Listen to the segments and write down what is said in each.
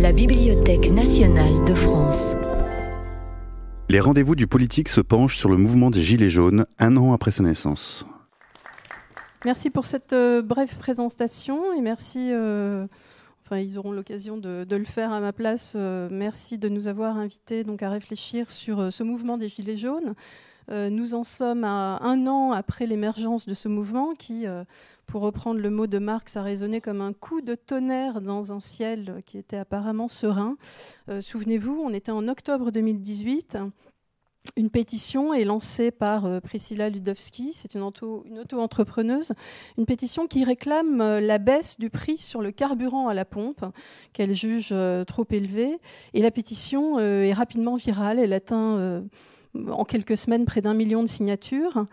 la Bibliothèque nationale de France. Les rendez-vous du politique se penchent sur le mouvement des Gilets jaunes un an après sa naissance. Merci pour cette euh, brève présentation et merci, euh, enfin ils auront l'occasion de, le faire à ma place, euh, merci de nous avoir invités donc, à réfléchir sur ce mouvement des Gilets jaunes. Euh, nous en sommes à un an après l'émergence de ce mouvement qui, euh, pour reprendre le mot de Marx, a résonné comme un coup de tonnerre dans un ciel qui était apparemment serein. Euh, souvenez-vous, on était en octobre 2018. Une pétition est lancée par Priscilla Ludowski, c'est une auto-entrepreneuse, une pétition qui réclame la baisse du prix sur le carburant à la pompe, qu'elle juge trop élevé. Et la pétition est rapidement virale, elle atteint en quelques semaines près d'un million de signatures.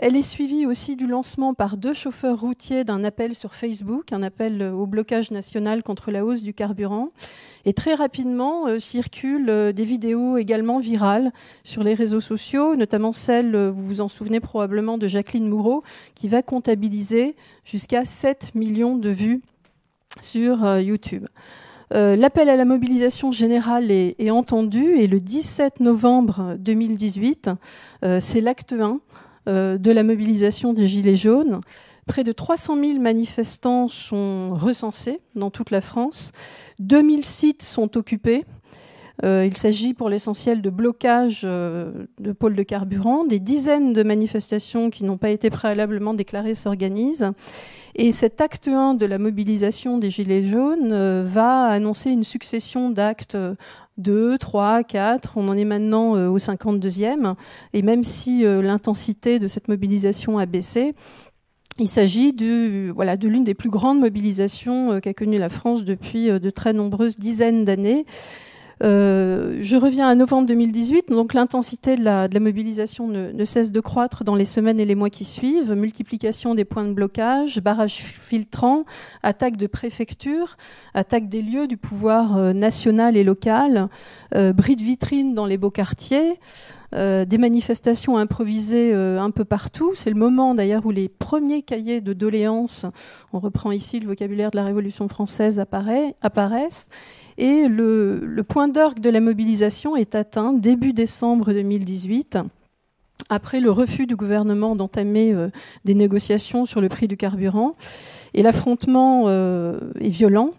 Elle est suivie aussi du lancement par deux chauffeurs routiers d'un appel sur Facebook, un appel euh, au blocage national contre la hausse du carburant. Et très rapidement euh, circulent euh, des vidéos également virales sur les réseaux sociaux, notamment celle, vous vous en souvenez probablement, de Jacqueline Moureau, qui va comptabiliser jusqu'à 7 millions de vues sur YouTube. Euh, l'appel à la mobilisation générale est, entendu et le 17 novembre 2018, euh, c'est l'acte 1 euh, de la mobilisation des Gilets jaunes. Près de 300 000 manifestants sont recensés dans toute la France. 2000 sites sont occupés euh, il s'agit pour l'essentiel de blocages euh, de pôles de carburant. Des dizaines de manifestations qui n'ont pas été préalablement déclarées s'organisent. Et cet acte 1 de la mobilisation des Gilets jaunes euh, va annoncer une succession d'actes 2, 3, 4, on en est maintenant au 52e, et même si l'intensité de cette mobilisation a baissé, il s'agit de, voilà, de l'une des plus grandes mobilisations qu'a connue la France depuis de très nombreuses dizaines d'années. Euh, je reviens à novembre 2018. Donc l'intensité de, la, mobilisation ne, cesse de croître dans les semaines et les mois qui suivent. Multiplication des points de blocage, barrages filtrants, attaques de préfectures, attaques des lieux du pouvoir euh, national et local, euh, bris de vitrines dans les beaux quartiers. des manifestations improvisées un peu partout. C'est le moment d'ailleurs où les premiers cahiers de doléances, on reprend ici le vocabulaire de la Révolution française, apparaissent. Et le, point d'orgue de la mobilisation est atteint début décembre 2018 après le refus du gouvernement d'entamer euh, des négociations sur le prix du carburant. Et l'affrontement euh, est violent.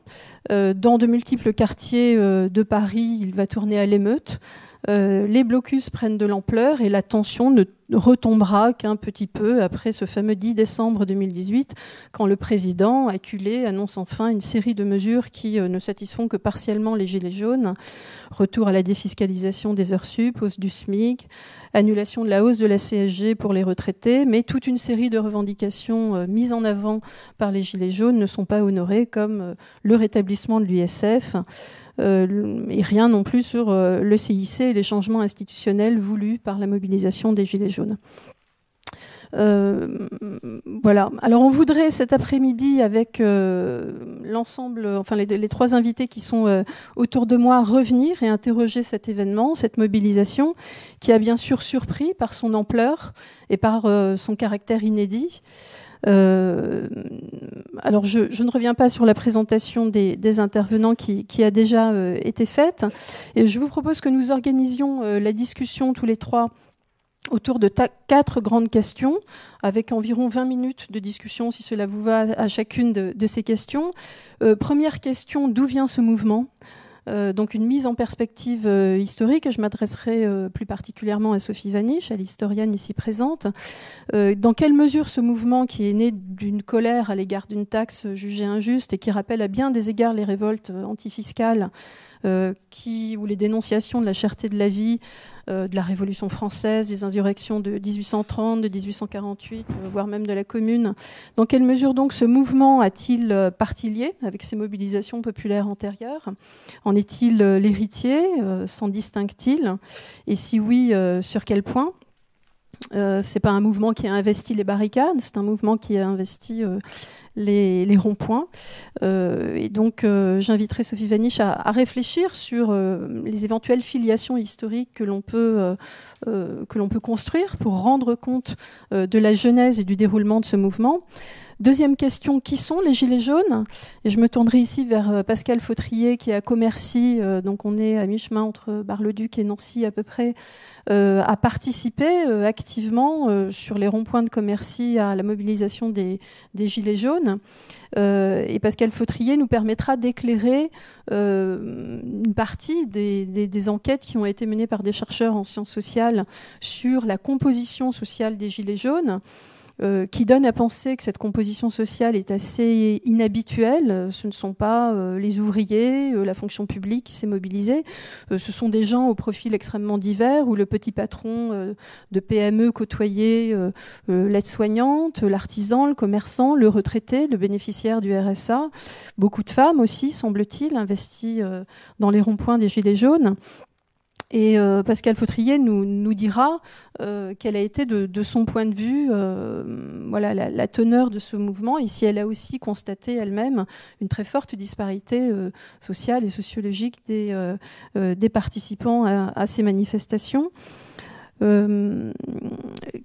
Euh, dans de multiples quartiers de Paris, il va tourner à l'émeute. Euh, les blocus prennent de l'ampleur et la tension ne retombera qu'un petit peu après ce fameux 10 décembre 2018, quand le président, acculé, annonce enfin une série de mesures qui euh, ne satisfont que partiellement les Gilets jaunes. Retour à la défiscalisation des heures sup, hausse du SMIC, annulation de la hausse de la CSG pour les retraités, mais toute une série de revendications euh, mises en avant par les Gilets jaunes ne sont pas honorées, comme le rétablissement de l'USF. Euh, et rien non plus sur euh, le CIC et les changements institutionnels voulus par la mobilisation des Gilets jaunes. Euh, voilà. Alors on voudrait cet après-midi, avec l'ensemble, enfin les, trois invités qui sont autour de moi, revenir et interroger cet événement, cette mobilisation, qui a bien sûr surpris par son ampleur et par son caractère inédit. Euh, alors, je, ne reviens pas sur la présentation des, intervenants qui, a déjà euh, été faite. Et je vous propose que nous organisions euh, la discussion tous les trois autour de quatre grandes questions, avec environ 20 minutes de discussion, si cela vous va, à chacune de ces questions. première question, d'où vient ce mouvement euh, donc une mise en perspective euh, historique, je m'adresserai euh, plus particulièrement à Sophie Vaniche, à l'historienne ici présente. dans quelle mesure ce mouvement qui est né d'une colère à l'égard d'une taxe jugée injuste et qui rappelle à bien des égards les révoltes antifiscales ou les dénonciations de la cherté de la vie, euh, de la Révolution française, des insurrections de 1830, de 1848, euh, voire même de la Commune. Dans quelle mesure donc ce mouvement a-t-il euh, partie lié avec ces mobilisations populaires antérieures En est-il l'héritier S'en distingue-t-il Et si oui, sur quel point c'est pas un mouvement qui a investi les barricades, c'est un mouvement qui a investi les, ronds-points. Euh, et donc, euh, j'inviterai Sophie Vanish à réfléchir sur euh, les éventuelles filiations historiques que l'on peut euh, que l'on peut construire pour rendre compte euh, de la genèse et du déroulement de ce mouvement. Deuxième question, qui sont les Gilets jaunes Et je me tournerai ici vers euh, Pascal Fautrier qui est à Commercy, donc on est à mi-chemin entre Bar-le-Duc et Nancy à peu près, A à participer activement sur les ronds-points de Commercy à la mobilisation des, Gilets jaunes. et Pascal Fautrier nous permettra d'éclairer euh, une partie des, enquêtes qui ont été menées par des chercheurs en sciences sociales sur la composition sociale des Gilets jaunes. Euh, qui donne à penser que cette composition sociale est assez inhabituelle. Ce ne sont pas euh, les ouvriers, euh, la fonction publique qui s'est mobilisée. ce sont des gens au profil extrêmement divers, où le petit patron de PME côtoyait l'aide-soignante, l'artisan, le commerçant, le retraité, le bénéficiaire du RSA. Beaucoup de femmes aussi, semble-t-il, investies dans les ronds-points des Gilets jaunes. Et euh, Pascal Fautrier nous, dira euh, quelle a été de, son point de vue euh, voilà, la, teneur de ce mouvement et si elle a aussi constaté elle-même une très forte disparité sociale et sociologique des, participants à ces manifestations. Euh,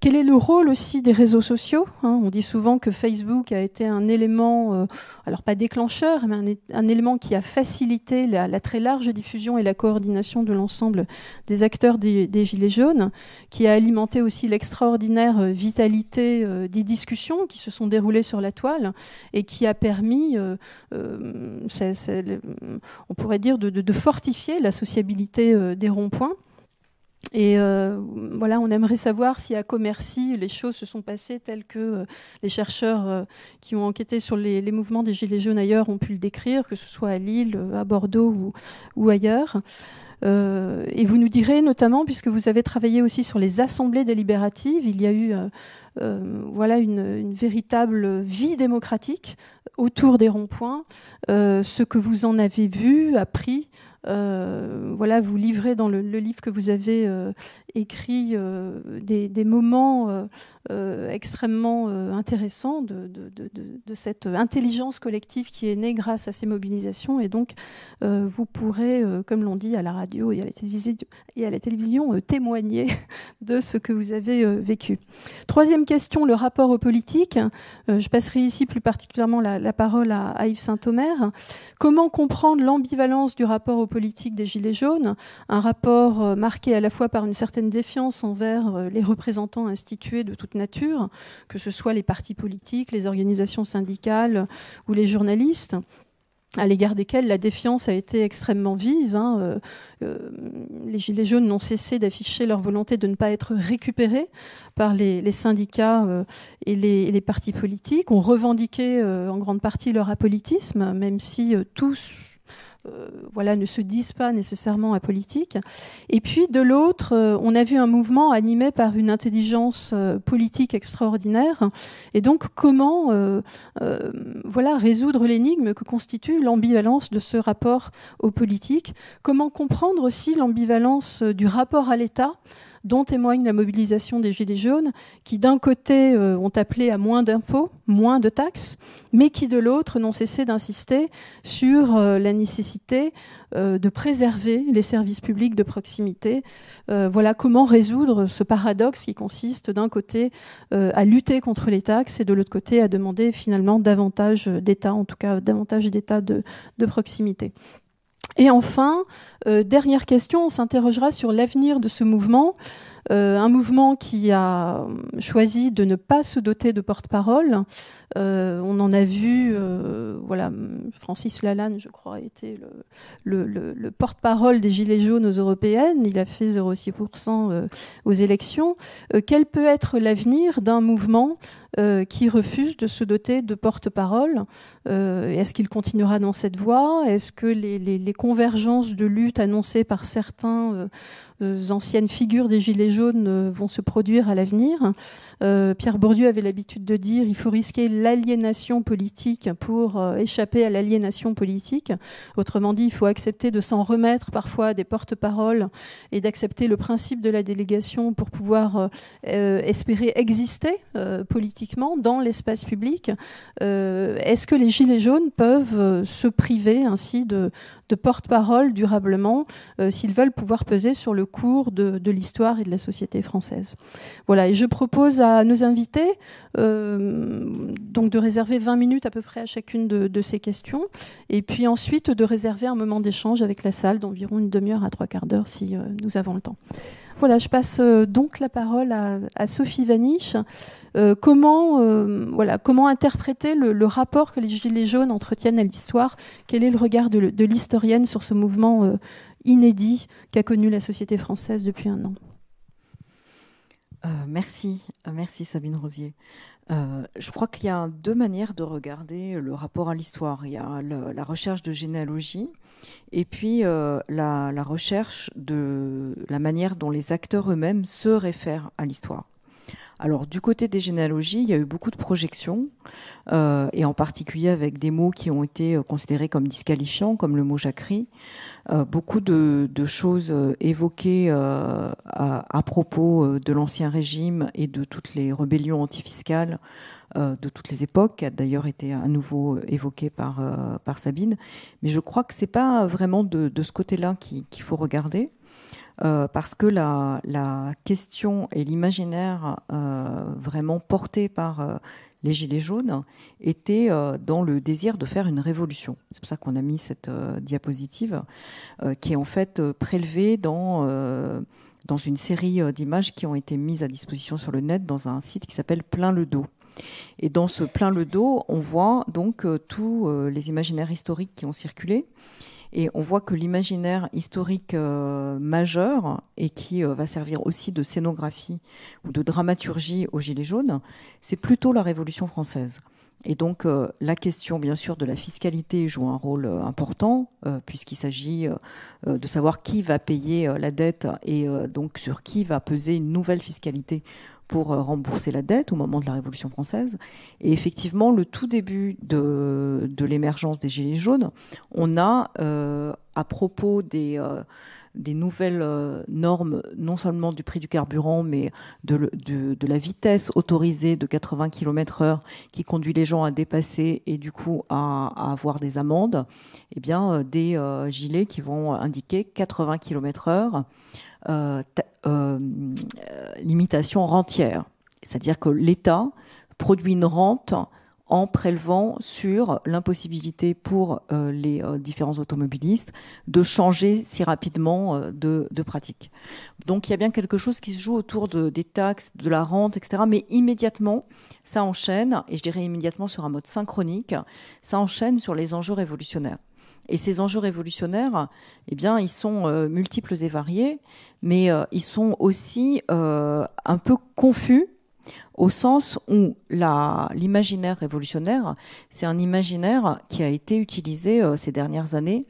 quel est le rôle aussi des réseaux sociaux hein On dit souvent que Facebook a été un élément, euh, alors pas déclencheur, mais un, élément qui a facilité la, très large diffusion et la coordination de l'ensemble des acteurs des, Gilets jaunes, qui a alimenté aussi l'extraordinaire euh, vitalité des discussions qui se sont déroulées sur la toile et qui a permis, on pourrait dire, de fortifier la sociabilité des ronds-points. Et euh, voilà, on aimerait savoir si à Commercy, les choses se sont passées telles que euh, les chercheurs euh, qui ont enquêté sur les, mouvements des Gilets jaunes ailleurs ont pu le décrire, que ce soit à Lille, à Bordeaux ou, ou ailleurs. et vous nous direz notamment, puisque vous avez travaillé aussi sur les assemblées délibératives, il y a eu euh, voilà une, véritable vie démocratique autour des ronds-points, euh, ce que vous en avez vu, appris, euh, voilà, vous livrez dans le, livre que vous avez écrit des, moments extrêmement intéressants de, cette intelligence collective qui est née grâce à ces mobilisations. Et donc, vous pourrez, comme l'on dit à la radio et à la télévision, et à la télévision témoigner de ce que vous avez vécu. Troisième question, le rapport aux politiques. Euh, je passerai ici plus particulièrement la, parole à, à Yves Saint-Omer. Comment comprendre l'ambivalence du rapport aux politiques des Gilets jaunes Un rapport euh, marqué à la fois par une certaine défiance envers euh, les représentants institués de toute nature, que ce soit les partis politiques, les organisations syndicales ou les journalistes à l'égard desquels la défiance a été extrêmement vive. Hein, euh, euh, les Gilets jaunes n'ont cessé d'afficher leur volonté de ne pas être récupérés par les, syndicats euh, et, les, partis politiques, ont revendiqué en grande partie leur apolitisme, même si tous euh, voilà, ne se disent pas nécessairement à politique. Et puis, de l'autre, euh, on a vu un mouvement animé par une intelligence euh, politique extraordinaire. Et donc, comment voilà, résoudre l'énigme que constitue l'ambivalence de ce rapport aux politiques Comment comprendre aussi l'ambivalence du rapport à l'État dont témoigne la mobilisation des Gilets jaunes, qui d'un côté euh, ont appelé à moins d'impôts, moins de taxes, mais qui de l'autre n'ont cessé d'insister sur euh, la nécessité euh, de préserver les services publics de proximité. voilà comment résoudre ce paradoxe qui consiste d'un côté à lutter contre les taxes et de l'autre côté à demander finalement davantage d'État, en tout cas davantage d'État de proximité. Et enfin, euh, dernière question, on s'interrogera sur l'avenir de ce mouvement, euh, un mouvement qui a euh, choisi de ne pas se doter de porte-parole. on en a vu, voilà, Francis Lalanne, je crois, était le, le porte-parole des Gilets jaunes aux européennes. Il a fait 0,6% aux élections. quel peut être l'avenir d'un mouvement euh, qui refuse de se doter de porte-parole. Euh, est-ce qu'il continuera dans cette voie Est-ce que les, les, convergences de lutte annoncées par certains euh, anciennes figures des Gilets jaunes euh, vont se produire à l'avenir. Euh, Pierre Bourdieu avait l'habitude de dire il faut risquer l'aliénation politique pour euh, échapper à l'aliénation politique. Autrement dit, il faut accepter de s'en remettre parfois à des porte-paroles et d'accepter le principe de la délégation pour pouvoir espérer exister politiquement dans l'espace public. Est-ce que les Gilets jaunes peuvent se priver ainsi de, de porte-parole durablement euh, s'ils veulent pouvoir peser sur le cours de, l'histoire et de la société française. Voilà, et je propose à nos invités euh, donc de réserver 20 minutes à peu près à chacune de, ces questions, et puis ensuite de réserver un moment d'échange avec la salle d'environ une demi-heure à trois quarts d'heure si euh, nous avons le temps. Voilà, je passe euh, donc la parole à, Sophie Vaniche. Euh, euh, comment, interpréter le, rapport que les Gilets jaunes entretiennent à l'histoire Quel est le regard de, l'historienne sur ce mouvement inédit qu'a connu la société française depuis un an Merci, merci Sabine Rosier. Euh, je crois qu'il y a deux manières de regarder le rapport à l'histoire. Il y a la recherche de généalogie et puis euh, la recherche de la manière dont les acteurs eux-mêmes se réfèrent à l'histoire. Alors du côté des généalogies, il y a eu beaucoup de projections, euh, et en particulier avec des mots qui ont été euh, considérés comme disqualifiants, comme le mot jacquerie. Euh, beaucoup de, choses évoquées à, propos de l'Ancien Régime et de toutes les rébellions antifiscales de toutes les époques, qui a d'ailleurs été à nouveau évoquée par, Sabine. Mais je crois que ce n'est pas vraiment de, ce côté-là qu'il faut regarder. Euh, parce que la, question et l'imaginaire euh, vraiment porté par euh, les Gilets jaunes était dans le désir de faire une révolution. C'est pour ça qu'on a mis cette diapositive, qui est en fait prélevée dans, dans une série d'images qui ont été mises à disposition sur le net dans un site qui s'appelle Plein le dos. Et dans ce plein le dos, on voit donc tous les imaginaires historiques qui ont circulé. Et on voit que l'imaginaire historique euh, majeur, et qui euh, va servir aussi de scénographie ou de dramaturgie au Gilet jaune, c'est plutôt la Révolution française. Et donc euh, la question, bien sûr, de la fiscalité joue un rôle euh, important, euh, puisqu'il s'agit de savoir qui va payer la dette et donc sur qui va peser une nouvelle fiscalité pour rembourser la dette au moment de la Révolution française. Et effectivement, le tout début de, de l'émergence des Gilets jaunes, on a, à propos des des nouvelles euh, normes, non seulement du prix du carburant, mais de, la vitesse autorisée de 80 km/h qui conduit les gens à dépasser et du coup à, avoir des amendes, eh bien, euh, des euh, gilets qui vont indiquer 80 km/h, limitation rentière. C'est-à-dire que l'État produit une rente en prélevant sur l'impossibilité pour euh, les euh, différents automobilistes de changer si rapidement euh, de, pratique. Donc il y a bien quelque chose qui se joue autour des taxes, de la rente, etc. Mais immédiatement, ça enchaîne, et je dirais immédiatement sur un mode synchronique, ça enchaîne sur les enjeux révolutionnaires. Et ces enjeux révolutionnaires, eh bien, ils sont multiples et variés, mais ils sont aussi un peu confus au sens où l'imaginaire révolutionnaire, c'est un imaginaire qui a été utilisé euh, ces dernières années,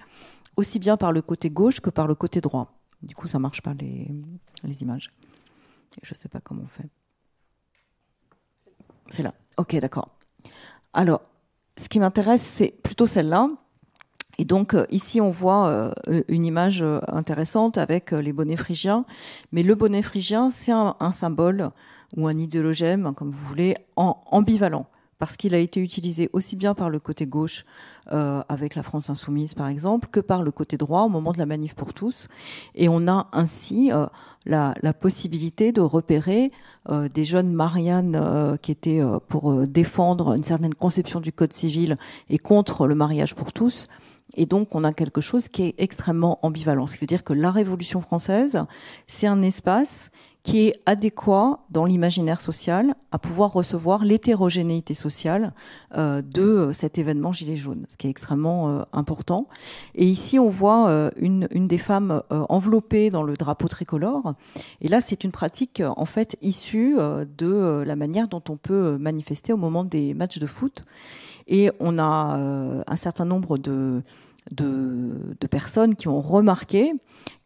aussi bien par le côté gauche que par le côté droit. Du coup, ça marche pas les, les images. Je ne sais pas comment on fait. C'est là. Ok, d'accord. Alors, ce qui m'intéresse, c'est plutôt celle-là. Et donc euh, ici on voit euh, une image intéressante avec les bonnets phrygiens, mais le bonnet phrygien c'est un, symbole ou un idéologème, hein, comme vous voulez, en, ambivalent parce qu'il a été utilisé aussi bien par le côté gauche, euh, avec la France insoumise par exemple, que par le côté droit au moment de la manif pour tous. Et on a ainsi euh, la, la, possibilité de repérer euh, des jeunes Marianne euh, qui étaient pour défendre une certaine conception du Code civil et contre le mariage pour tous. Et donc, on a quelque chose qui est extrêmement ambivalent. Ce qui veut dire que la Révolution française, c'est un espace qui est adéquat dans l'imaginaire social à pouvoir recevoir l'hétérogénéité sociale euh, de euh, cet événement Gilet jaune, ce qui est extrêmement euh, important. Et ici, on voit une, des femmes enveloppée dans le drapeau tricolore. Et là, c'est une pratique en fait issue de la manière dont on peut manifester au moment des matchs de foot. Et on a un certain nombre de, de, de personnes qui ont remarqué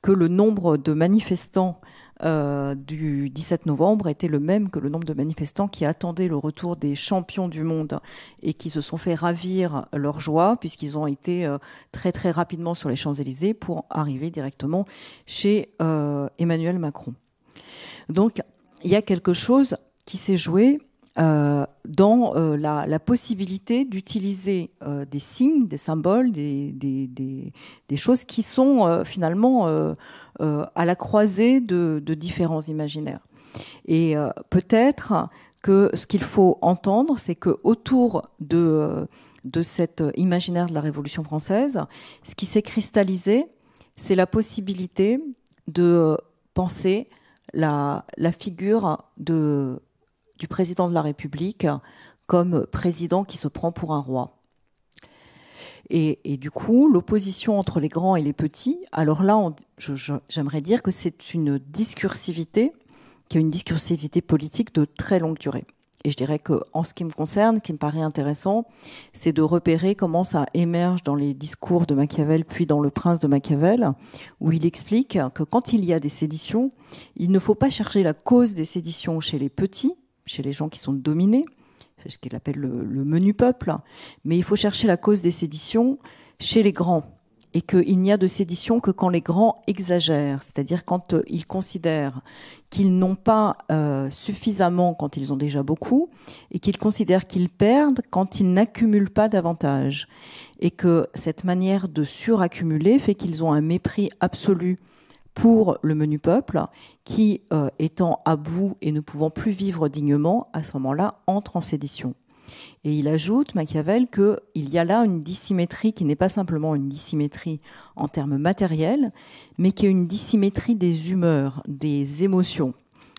que le nombre de manifestants euh, du 17 novembre était le même que le nombre de manifestants qui attendaient le retour des champions du monde et qui se sont fait ravir leur joie puisqu'ils ont été euh, très très rapidement sur les Champs-Élysées pour arriver directement chez euh, Emmanuel Macron. Donc il y a quelque chose qui s'est joué euh, dans euh, la, possibilité d'utiliser euh, des signes, des symboles, des, des, choses qui sont finalement à la croisée de, différents imaginaires. Et peut-être que ce qu'il faut entendre, c'est que autour de, de cet imaginaire de la Révolution française, ce qui s'est cristallisé, c'est la possibilité de penser la figure de du président de la République comme président qui se prend pour un roi. Et, du coup, l'opposition entre les grands et les petits, alors là, j'aimerais dire que c'est une discursivité, qui a une discursivité politique de très longue durée. Et je dirais que, en ce qui me concerne, qui me paraît intéressant, c'est de repérer comment ça émerge dans les discours de Machiavel, puis dans Le Prince de Machiavel, où il explique que quand il y a des séditions, il ne faut pas chercher la cause des séditions chez les petits, chez les gens qui sont dominés, c'est ce qu'il appelle le, menu peuple, mais il faut chercher la cause des séditions chez les grands, et qu'il n'y a de sédition que quand les grands exagèrent, c'est-à-dire quand euh, ils considèrent qu'ils n'ont pas euh, suffisamment quand ils ont déjà beaucoup, et qu'ils considèrent qu'ils perdent quand ils n'accumulent pas davantage, et que cette manière de suraccumuler fait qu'ils ont un mépris absolu pour le menu peuple qui, euh, étant à bout et ne pouvant plus vivre dignement, à ce moment-là, entre en sédition. Et il ajoute, Machiavel, qu'il y a là une dissymétrie qui n'est pas simplement une dissymétrie en termes matériels, mais qui est une dissymétrie des humeurs, des émotions,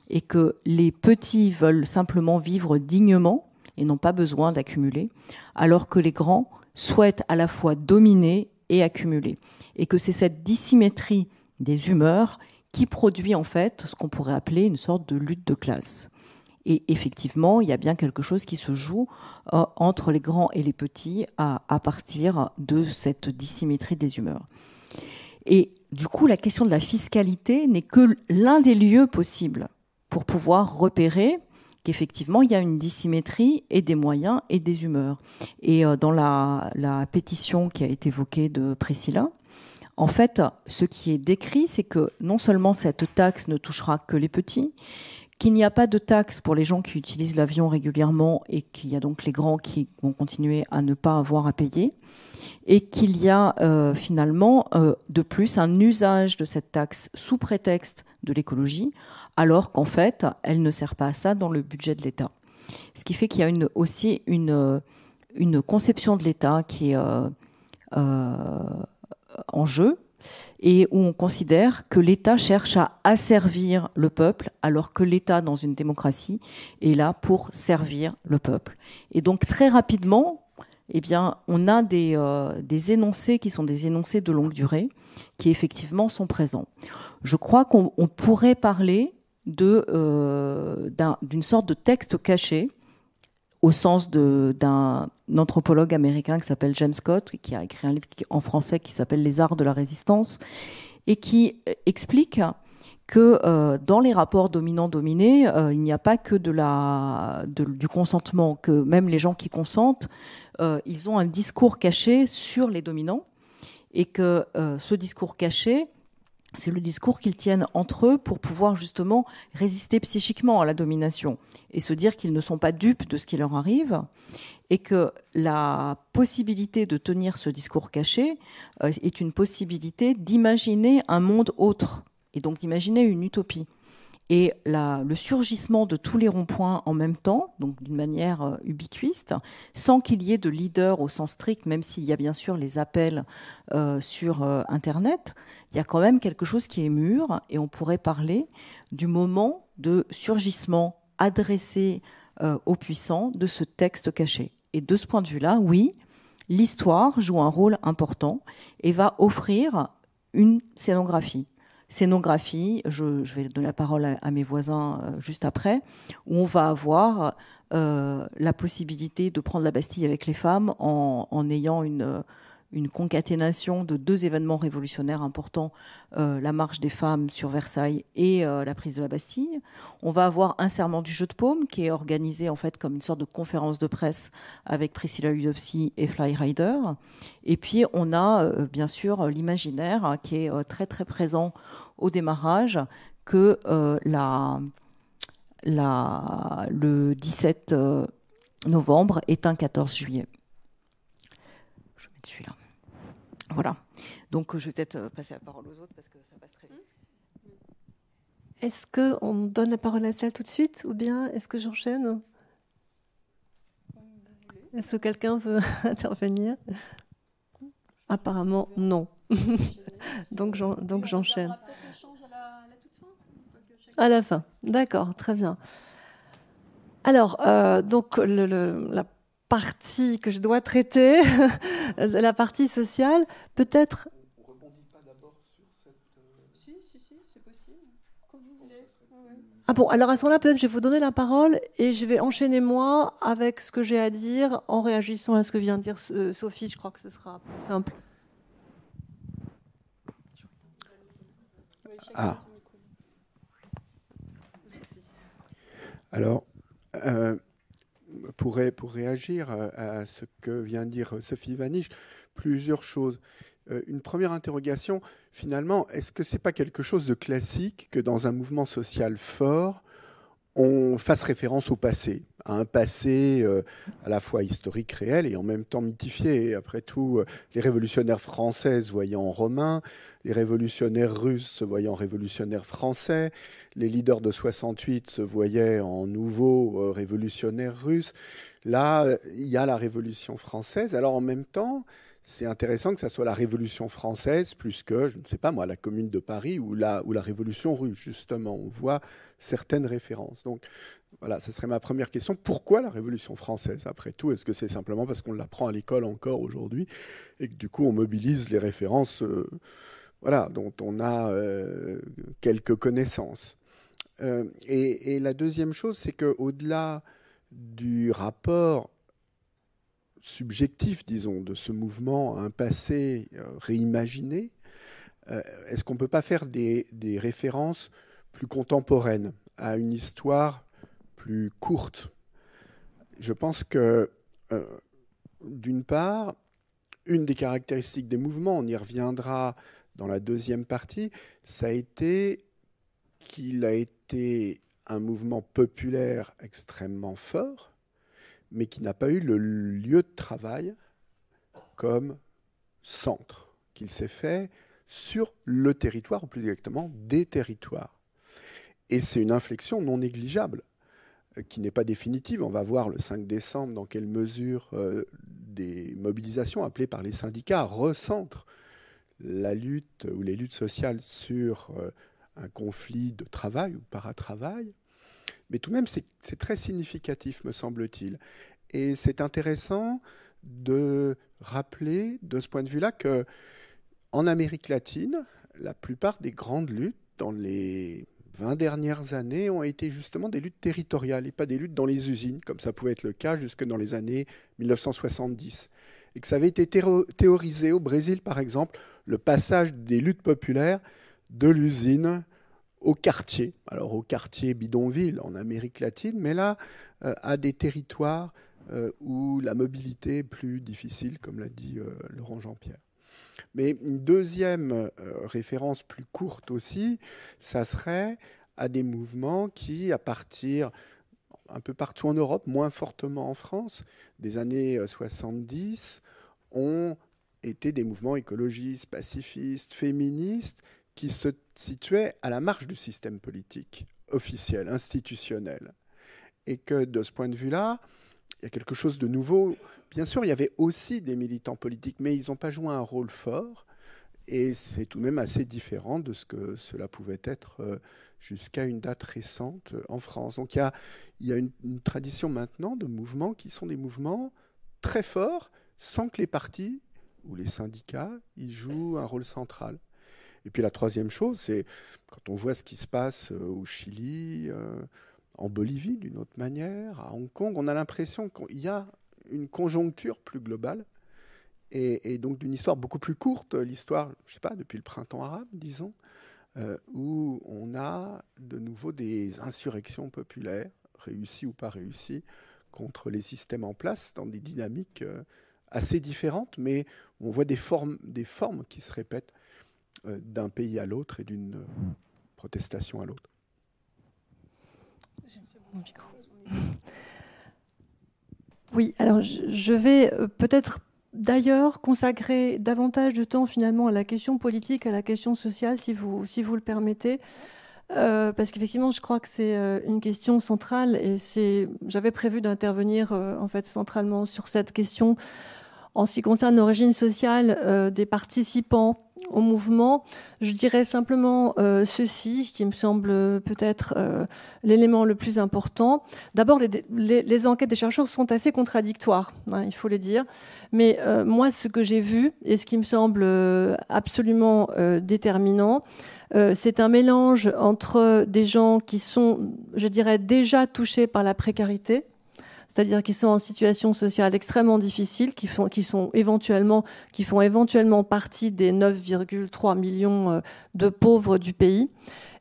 et que les petits veulent simplement vivre dignement et n'ont pas besoin d'accumuler, alors que les grands souhaitent à la fois dominer et accumuler. Et que c'est cette dissymétrie des humeurs qui produit en fait ce qu'on pourrait appeler une sorte de lutte de classe. Et effectivement, il y a bien quelque chose qui se joue euh, entre les grands et les petits à, partir de cette dissymétrie des humeurs. Et du coup, la question de la fiscalité n'est que l'un des lieux possibles pour pouvoir repérer qu'effectivement, il y a une dissymétrie et des moyens et des humeurs. Et euh, dans la pétition qui a été évoquée de Priscilla, en fait, ce qui est décrit, c'est que non seulement cette taxe ne touchera que les petits, qu'il n'y a pas de taxe pour les gens qui utilisent l'avion régulièrement et qu'il y a donc les grands qui vont continuer à ne pas avoir à payer, et qu'il y a euh, finalement euh, de plus un usage de cette taxe sous prétexte de l'écologie, alors qu'en fait, elle ne sert pas à ça dans le budget de l'État. Ce qui fait qu'il y a aussi une, une conception de l'État qui est... Euh, en jeu et où on considère que l'État cherche à asservir le peuple, alors que l'État, dans une démocratie, est là pour servir le peuple. Et donc très rapidement, eh bien, on a des, euh, des énoncés qui sont des énoncés de longue durée, qui effectivement sont présents. Je crois qu'on pourrait parler de, euh, d'une sorte de texte caché, au sens d'un anthropologue américain qui s'appelle James Scott, qui a écrit un livre en français qui s'appelle Les arts de la résistance, et qui euh, explique que euh, dans les rapports dominants-dominés, euh, il n'y a pas que de la, du consentement, que même les gens qui consentent, ils ont un discours caché sur les dominants, et que ce discours caché, c'est le discours qu'ils tiennent entre eux pour pouvoir justement résister psychiquement à la domination et se dire qu'ils ne sont pas dupes de ce qui leur arrive et que la possibilité de tenir ce discours caché euh, est une possibilité d'imaginer un monde autre et donc d'imaginer une utopie. Et le surgissement de tous les ronds-points en même temps, donc d'une manière euh, ubiquiste, sans qu'il y ait de leader au sens strict, même s'il y a bien sûr les appels euh, sur Internet, il y a quand même quelque chose qui est mûr et on pourrait parler du moment de surgissement adressé aux puissants de ce texte caché. Et de ce point de vue-là, oui, l'histoire joue un rôle important et va offrir une scénographie. Scénographie, je, vais donner la parole à, mes voisins euh, juste après, où on va avoir euh, la possibilité de prendre la Bastille avec les femmes en ayant une, euh, une concaténation de deux événements révolutionnaires importants, euh, la marche des femmes sur Versailles et euh, la prise de la Bastille. On va avoir un serment du jeu de paume qui est organisé en fait comme une sorte de conférence de presse avec Priscilla Ludovsky et Fly Rider. Et puis on a euh, bien sûr l'imaginaire hein, qui est très très présent au démarrage que le 17 novembre est un 14 juillet. Je mets celui-là. Voilà. Donc euh, je vais peut-être euh, passer la parole aux autres parce que ça passe très vite. Mmh. Est-ce qu'on donne la parole à celle tout de suite ou bien est-ce que j'enchaîne Est-ce que quelqu'un veut intervenir Apparemment, non. donc j'enchaîne. À la fin, d'accord, très bien. Alors, euh, donc le, le, partie que je dois traiter, la partie sociale, peut-être. On pas d'abord sur cette. Euh, c'est possible. Ah, ah bon, alors à ce moment-là, peut-être je vais vous donner la parole et je vais enchaîner moi avec ce que j'ai à dire en réagissant à ce que vient de dire euh, Sophie. Je crois que ce sera simple. Ah. Alors, euh, pourrait, pour réagir à ce que vient de dire Sophie Vanish, plusieurs choses. Euh, une première interrogation, finalement, est-ce que ce n'est pas quelque chose de classique que dans un mouvement social fort, on fasse référence au passé, à un passé euh, à la fois historique, réel et en même temps mythifié. Après tout, euh, les révolutionnaires françaises voyant romains les révolutionnaires russes se voyaient en révolutionnaires français, les leaders de 68 se voyaient en nouveaux euh, révolutionnaires russes. Là, il y a la Révolution française. Alors en même temps, c'est intéressant que ça soit la Révolution française plus que, je ne sais pas moi, la Commune de Paris ou la, la Révolution russe, justement. On voit certaines références. Donc voilà, ce serait ma première question. Pourquoi la Révolution française, après tout Est-ce que c'est simplement parce qu'on l'apprend à l'école encore aujourd'hui et que du coup on mobilise les références euh, voilà, dont on a euh, quelques connaissances. Euh, et, la deuxième chose, c'est qu'au-delà du rapport subjectif, disons, de ce mouvement un passé euh, réimaginé, est-ce qu'on ne peut pas faire des, références plus contemporaines à une histoire plus courte Je pense que, d'une part, une des caractéristiques des mouvements, on y reviendra dans la deuxième partie, ça a été qu'il a été un mouvement populaire extrêmement fort, mais qui n'a pas eu le lieu de travail comme centre, qu'il s'est fait sur le territoire, ou plus directement, des territoires. Et c'est une inflexion non négligeable, euh, qui n'est pas définitive. On va voir le 5 décembre dans quelle mesure euh, des mobilisations appelées par les syndicats recentrent la lutte ou les luttes sociales sur euh, un conflit de travail ou paratravail. Mais tout de même, c'est très significatif, me semble-t-il. Et c'est intéressant de rappeler, de ce point de vue-là, que en Amérique latine, la plupart des grandes luttes dans les 20 dernières années ont été justement des luttes territoriales et pas des luttes dans les usines, comme ça pouvait être le cas jusque dans les années 1970 et que ça avait été théorisé au Brésil, par exemple, le passage des luttes populaires de l'usine au quartier, alors au quartier bidonville en Amérique latine, mais là, euh, à des territoires euh, où la mobilité est plus difficile, comme l'a dit euh, Laurent Jean-Pierre. Mais une deuxième référence plus courte aussi, ça serait à des mouvements qui, à partir un peu partout en Europe, moins fortement en France, des années 70, euh, ont été des mouvements écologistes, pacifistes, féministes, qui se situaient à la marge du système politique officiel, institutionnel. Et que de ce point de vue-là, il y a quelque chose de nouveau. Bien sûr, il y avait aussi des militants politiques, mais ils n'ont pas joué un rôle fort. Et c'est tout de même assez différent de ce que cela pouvait être euh, jusqu'à une date récente euh, en France. Donc il y a, une, tradition maintenant de mouvements qui sont des mouvements très forts sans que les partis ou les syndicats y jouent un rôle central. Et puis la troisième chose, c'est quand on voit ce qui se passe euh, au Chili, euh, en Bolivie d'une autre manière, à Hong Kong, on a l'impression qu'il y a une conjoncture plus globale et, et donc d'une histoire beaucoup plus courte, l'histoire, je sais pas, depuis le printemps arabe, disons, euh, où on a de nouveau des insurrections populaires, réussies ou pas réussies, contre les systèmes en place, dans des dynamiques euh, assez différentes, mais on voit des formes, des formes qui se répètent euh, d'un pays à l'autre et d'une protestation à l'autre. Oui, alors je vais peut-être d'ailleurs consacrer davantage de temps finalement à la question politique, à la question sociale, si vous, si vous le permettez. Euh, parce qu'effectivement, je crois que c'est euh, une question centrale et c'est, j'avais prévu d'intervenir euh, en fait centralement sur cette question en ce qui concerne l'origine sociale euh, des participants au mouvement, je dirais simplement euh, ceci, qui me semble peut-être euh, l'élément le plus important. D'abord, les, enquêtes des chercheurs sont assez contradictoires, hein, il faut le dire. Mais moi, ce que j'ai vu, et ce qui me semble absolument déterminant, c'est un mélange entre des gens qui sont, je dirais, déjà touchés par la précarité, c'est-à-dire qui sont en situation sociale extrêmement difficile, qui font, qui sont éventuellement, qui font éventuellement partie des 9,3 millions euh, de pauvres du pays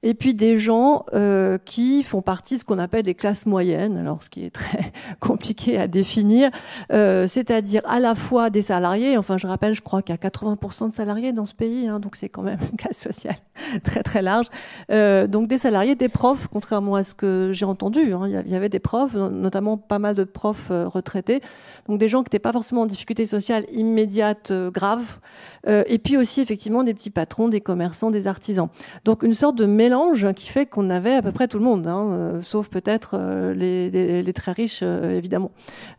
et puis des gens euh, qui font partie de ce qu'on appelle les classes moyennes, alors ce qui est très compliqué à définir, euh, c'est-à-dire à la fois des salariés, enfin je rappelle, je crois qu'il y a 80% de salariés dans ce pays, hein, donc c'est quand même une classe sociale très très large, euh, donc des salariés, des profs, contrairement à ce que j'ai entendu, hein, il y avait des profs, notamment pas mal de profs euh, retraités, donc des gens qui n'étaient pas forcément en difficulté sociale immédiate euh, grave, euh, et puis aussi effectivement des petits patrons, des commerçants, des artisans. Donc une sorte de mélange mélange qui fait qu'on avait à peu près tout le monde, hein, euh, sauf peut-être euh, les, très riches, euh, évidemment.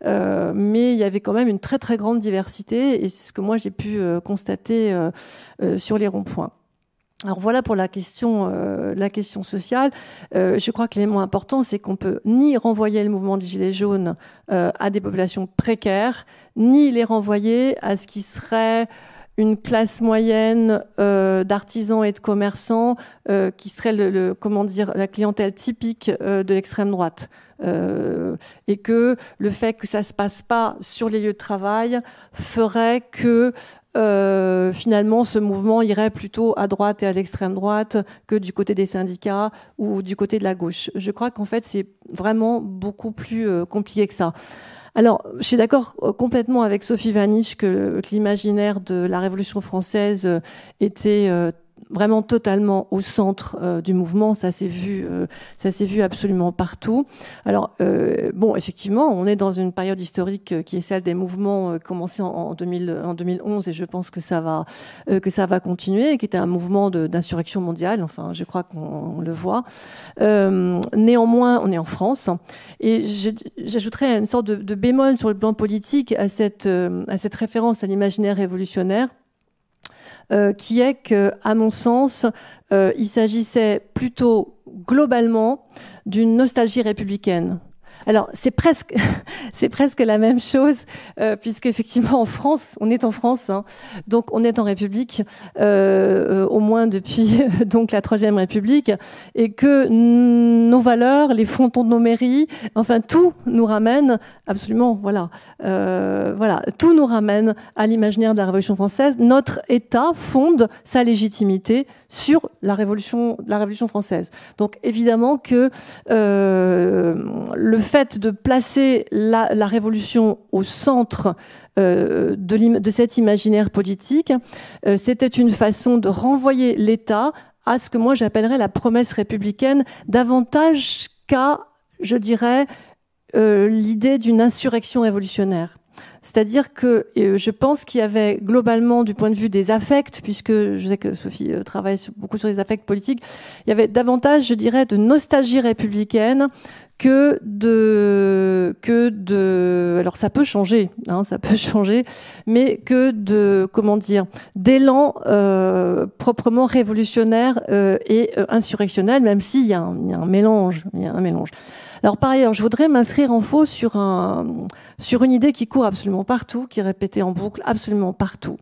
mais il y avait quand même une très très grande diversité, et c'est ce que moi j'ai pu constater sur les ronds-points. Alors voilà pour la question, la question sociale. je crois que l'élément important, c'est qu'on peut ni renvoyer le mouvement des Gilets jaunes à des populations précaires, ni les renvoyer à ce qui serait une classe moyenne euh, d'artisans et de commerçants euh, qui serait le, comment dire la clientèle typique euh, de l'extrême droite. et que le fait que ça se passe pas sur les lieux de travail ferait que finalement ce mouvement irait plutôt à droite et à l'extrême droite que du côté des syndicats ou du côté de la gauche. Je crois qu'en fait c'est vraiment beaucoup plus compliqué que ça. Alors, je suis d'accord euh, complètement avec Sophie Vaniche que, que l'imaginaire de la Révolution française euh, était euh, vraiment totalement au centre euh, du mouvement. Ça s'est vu, euh, ça s'est vu absolument partout. Alors euh, bon, effectivement, on est dans une période historique qui est celle des mouvements commencés en, 2000, en 2011, et je pense que ça va que ça va continuer, qui était un mouvement d'insurrection mondiale. Enfin, je crois qu'on le voit. néanmoins, on est en France, et j'ajouterais une sorte de, de, bémol sur le plan politique à cette à cette référence à l'imaginaire révolutionnaire euh, qui est que, à mon sens, euh, il s'agissait plutôt globalement d'une nostalgie républicaine. Alors c'est presque c'est presque la même chose euh, puisque effectivement en France on est en France hein. donc on est en République euh, au moins depuis donc la troisième République et que nos valeurs les frontons de nos mairies enfin tout nous ramène absolument voilà euh, voilà tout nous ramène à l'imaginaire de la Révolution française notre État fonde sa légitimité sur la Révolution la Révolution française donc évidemment que le fait de placer la, révolution au centre euh, de, de, cet imaginaire politique, euh, c'était une façon de renvoyer l'État à ce que moi j'appellerais la promesse républicaine, davantage qu'à, je dirais, euh, l'idée d'une insurrection révolutionnaire. C'est-à-dire que je pense qu'il y avait globalement, du point de vue des affects, puisque je sais que Sophie travaille beaucoup sur les affects politiques, il y avait davantage, je dirais, de nostalgie républicaine que de que de alors ça peut changer hein, ça peut changer mais que de comment dire d'élan euh, proprement révolutionnaire euh, et euh, insurrectionnel même s'il y, a un, y a un mélange il y a un mélange alors par ailleurs je voudrais m'inscrire en faux sur sur une idée qui court absolument partout qui est répétée en boucle absolument partout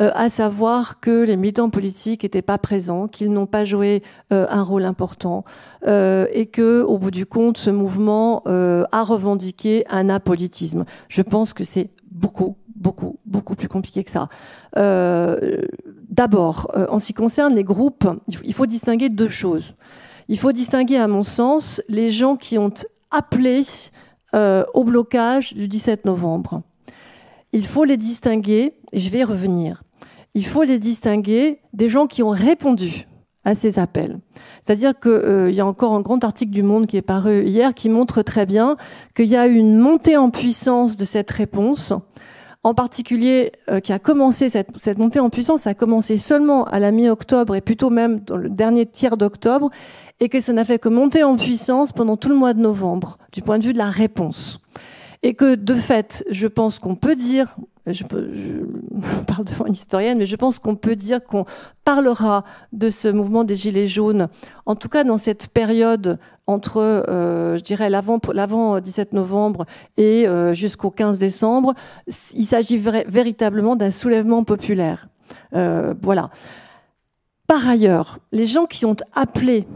euh, à savoir que les militants politiques n'étaient pas présents, qu'ils n'ont pas joué euh, un rôle important, euh, et que, au bout du compte, ce mouvement a revendiqué un apolitisme. Je pense que c'est beaucoup, beaucoup, beaucoup plus compliqué que ça. D'abord, en ce qui concerne les groupes, il faut distinguer deux choses. Il faut distinguer, à mon sens, les gens qui ont appelé au blocage du 17 novembre. Il faut les distinguer, et je vais y revenir, il faut les distinguer des gens qui ont répondu à ces appels. C'est-à-dire qu'il euh, y a encore un grand article du Monde qui est paru hier qui montre très bien qu'il y a une montée en puissance de cette réponse, en particulier euh, qui a commencé, cette, cette montée en puissance a commencé seulement à la mi-octobre et plutôt même dans le dernier tiers d'octobre, et que ça n'a fait que monter en puissance pendant tout le mois de novembre, du point de vue de la réponse. Et que de fait, je pense qu'on peut dire, je, peux, parle devant une historienne, mais je pense qu'on peut dire qu'on parlera de ce mouvement des Gilets jaunes, en tout cas dans cette période entre, euh, je dirais, l'avant, l'avant 17 euh, novembre et euh, jusqu'au 15 décembre. Il s'agit véritablement d'un soulèvement populaire. voilà. Par ailleurs, les gens qui ont appelé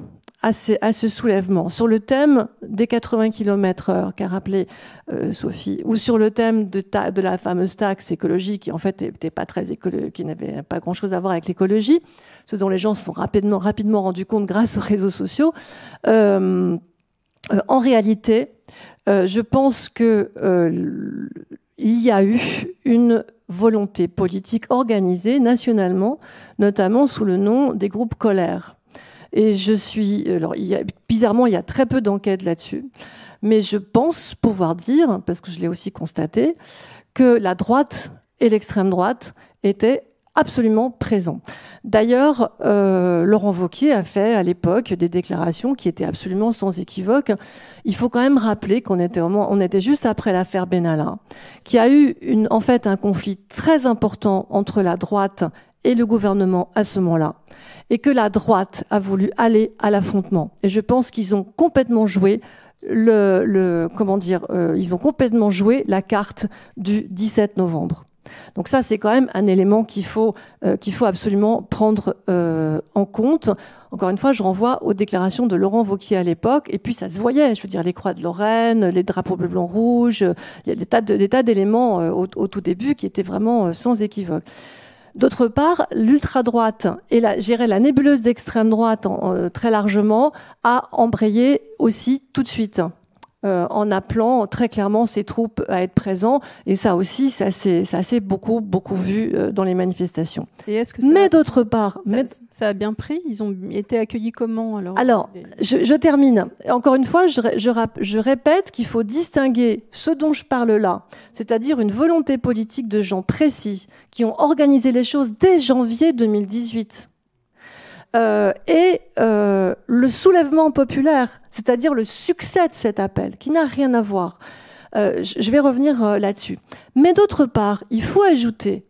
à ce, soulèvement, sur le thème des 80 km/h qu'a rappelé euh, Sophie, ou sur le thème de, de la fameuse taxe écologique qui en fait n'était pas très qui n'avait pas grand-chose à voir avec l'écologie, ce dont les gens se sont rapidement, rapidement rendus compte grâce aux réseaux sociaux. Euh, euh, en réalité, je pense que il y a eu une volonté politique organisée nationalement, notamment sous le nom des groupes colères et je suis, alors bizarrement, il y a très peu d'enquêtes là-dessus, mais je pense pouvoir dire, parce que je l'ai aussi constaté, que la droite et l'extrême droite étaient absolument présents. D'ailleurs, euh, Laurent Vauquier a fait à l'époque des déclarations qui étaient absolument sans équivoque. Il faut quand même rappeler qu'on était, on était juste après l'affaire Benalla, qui a eu une, en fait un conflit très important entre la droite et le gouvernement à ce moment-là, et que la droite a voulu aller à l'affrontement. Et je pense qu'ils ont complètement joué le, comment dire, euh, ils ont complètement joué la carte du 17 novembre. Donc ça, c'est quand même un élément qu'il faut, euh, qu'il faut absolument prendre euh, en compte. Encore une fois, je renvoie aux déclarations de Laurent Vauquier à l'époque, et puis ça se voyait, je veux dire, les croix de Lorraine, les drapeaux bleu, blanc, rouge, il y a des tas d'éléments au, tout début qui étaient vraiment sans équivoque. D'autre part, l'ultra-droite et la, la nébuleuse d'extrême droite en, euh, très largement a embrayé aussi tout de suite. Euh, en appelant très clairement ses troupes à être présents. Et ça aussi, ça s'est beaucoup, beaucoup vu euh, dans les manifestations. mais d'autre part, ça, a bien pris Ils ont été accueillis comment alors Alors, je, je, termine. Encore une fois, je, je répète qu'il faut distinguer ce dont je parle là, c'est-à-dire une volonté politique de gens précis qui ont organisé les choses dès janvier 2018 euh, et euh, le soulèvement populaire, c'est-à-dire le succès de cet appel, qui n'a rien à voir. Euh, je vais revenir là-dessus. Mais d'autre part, il faut ajouter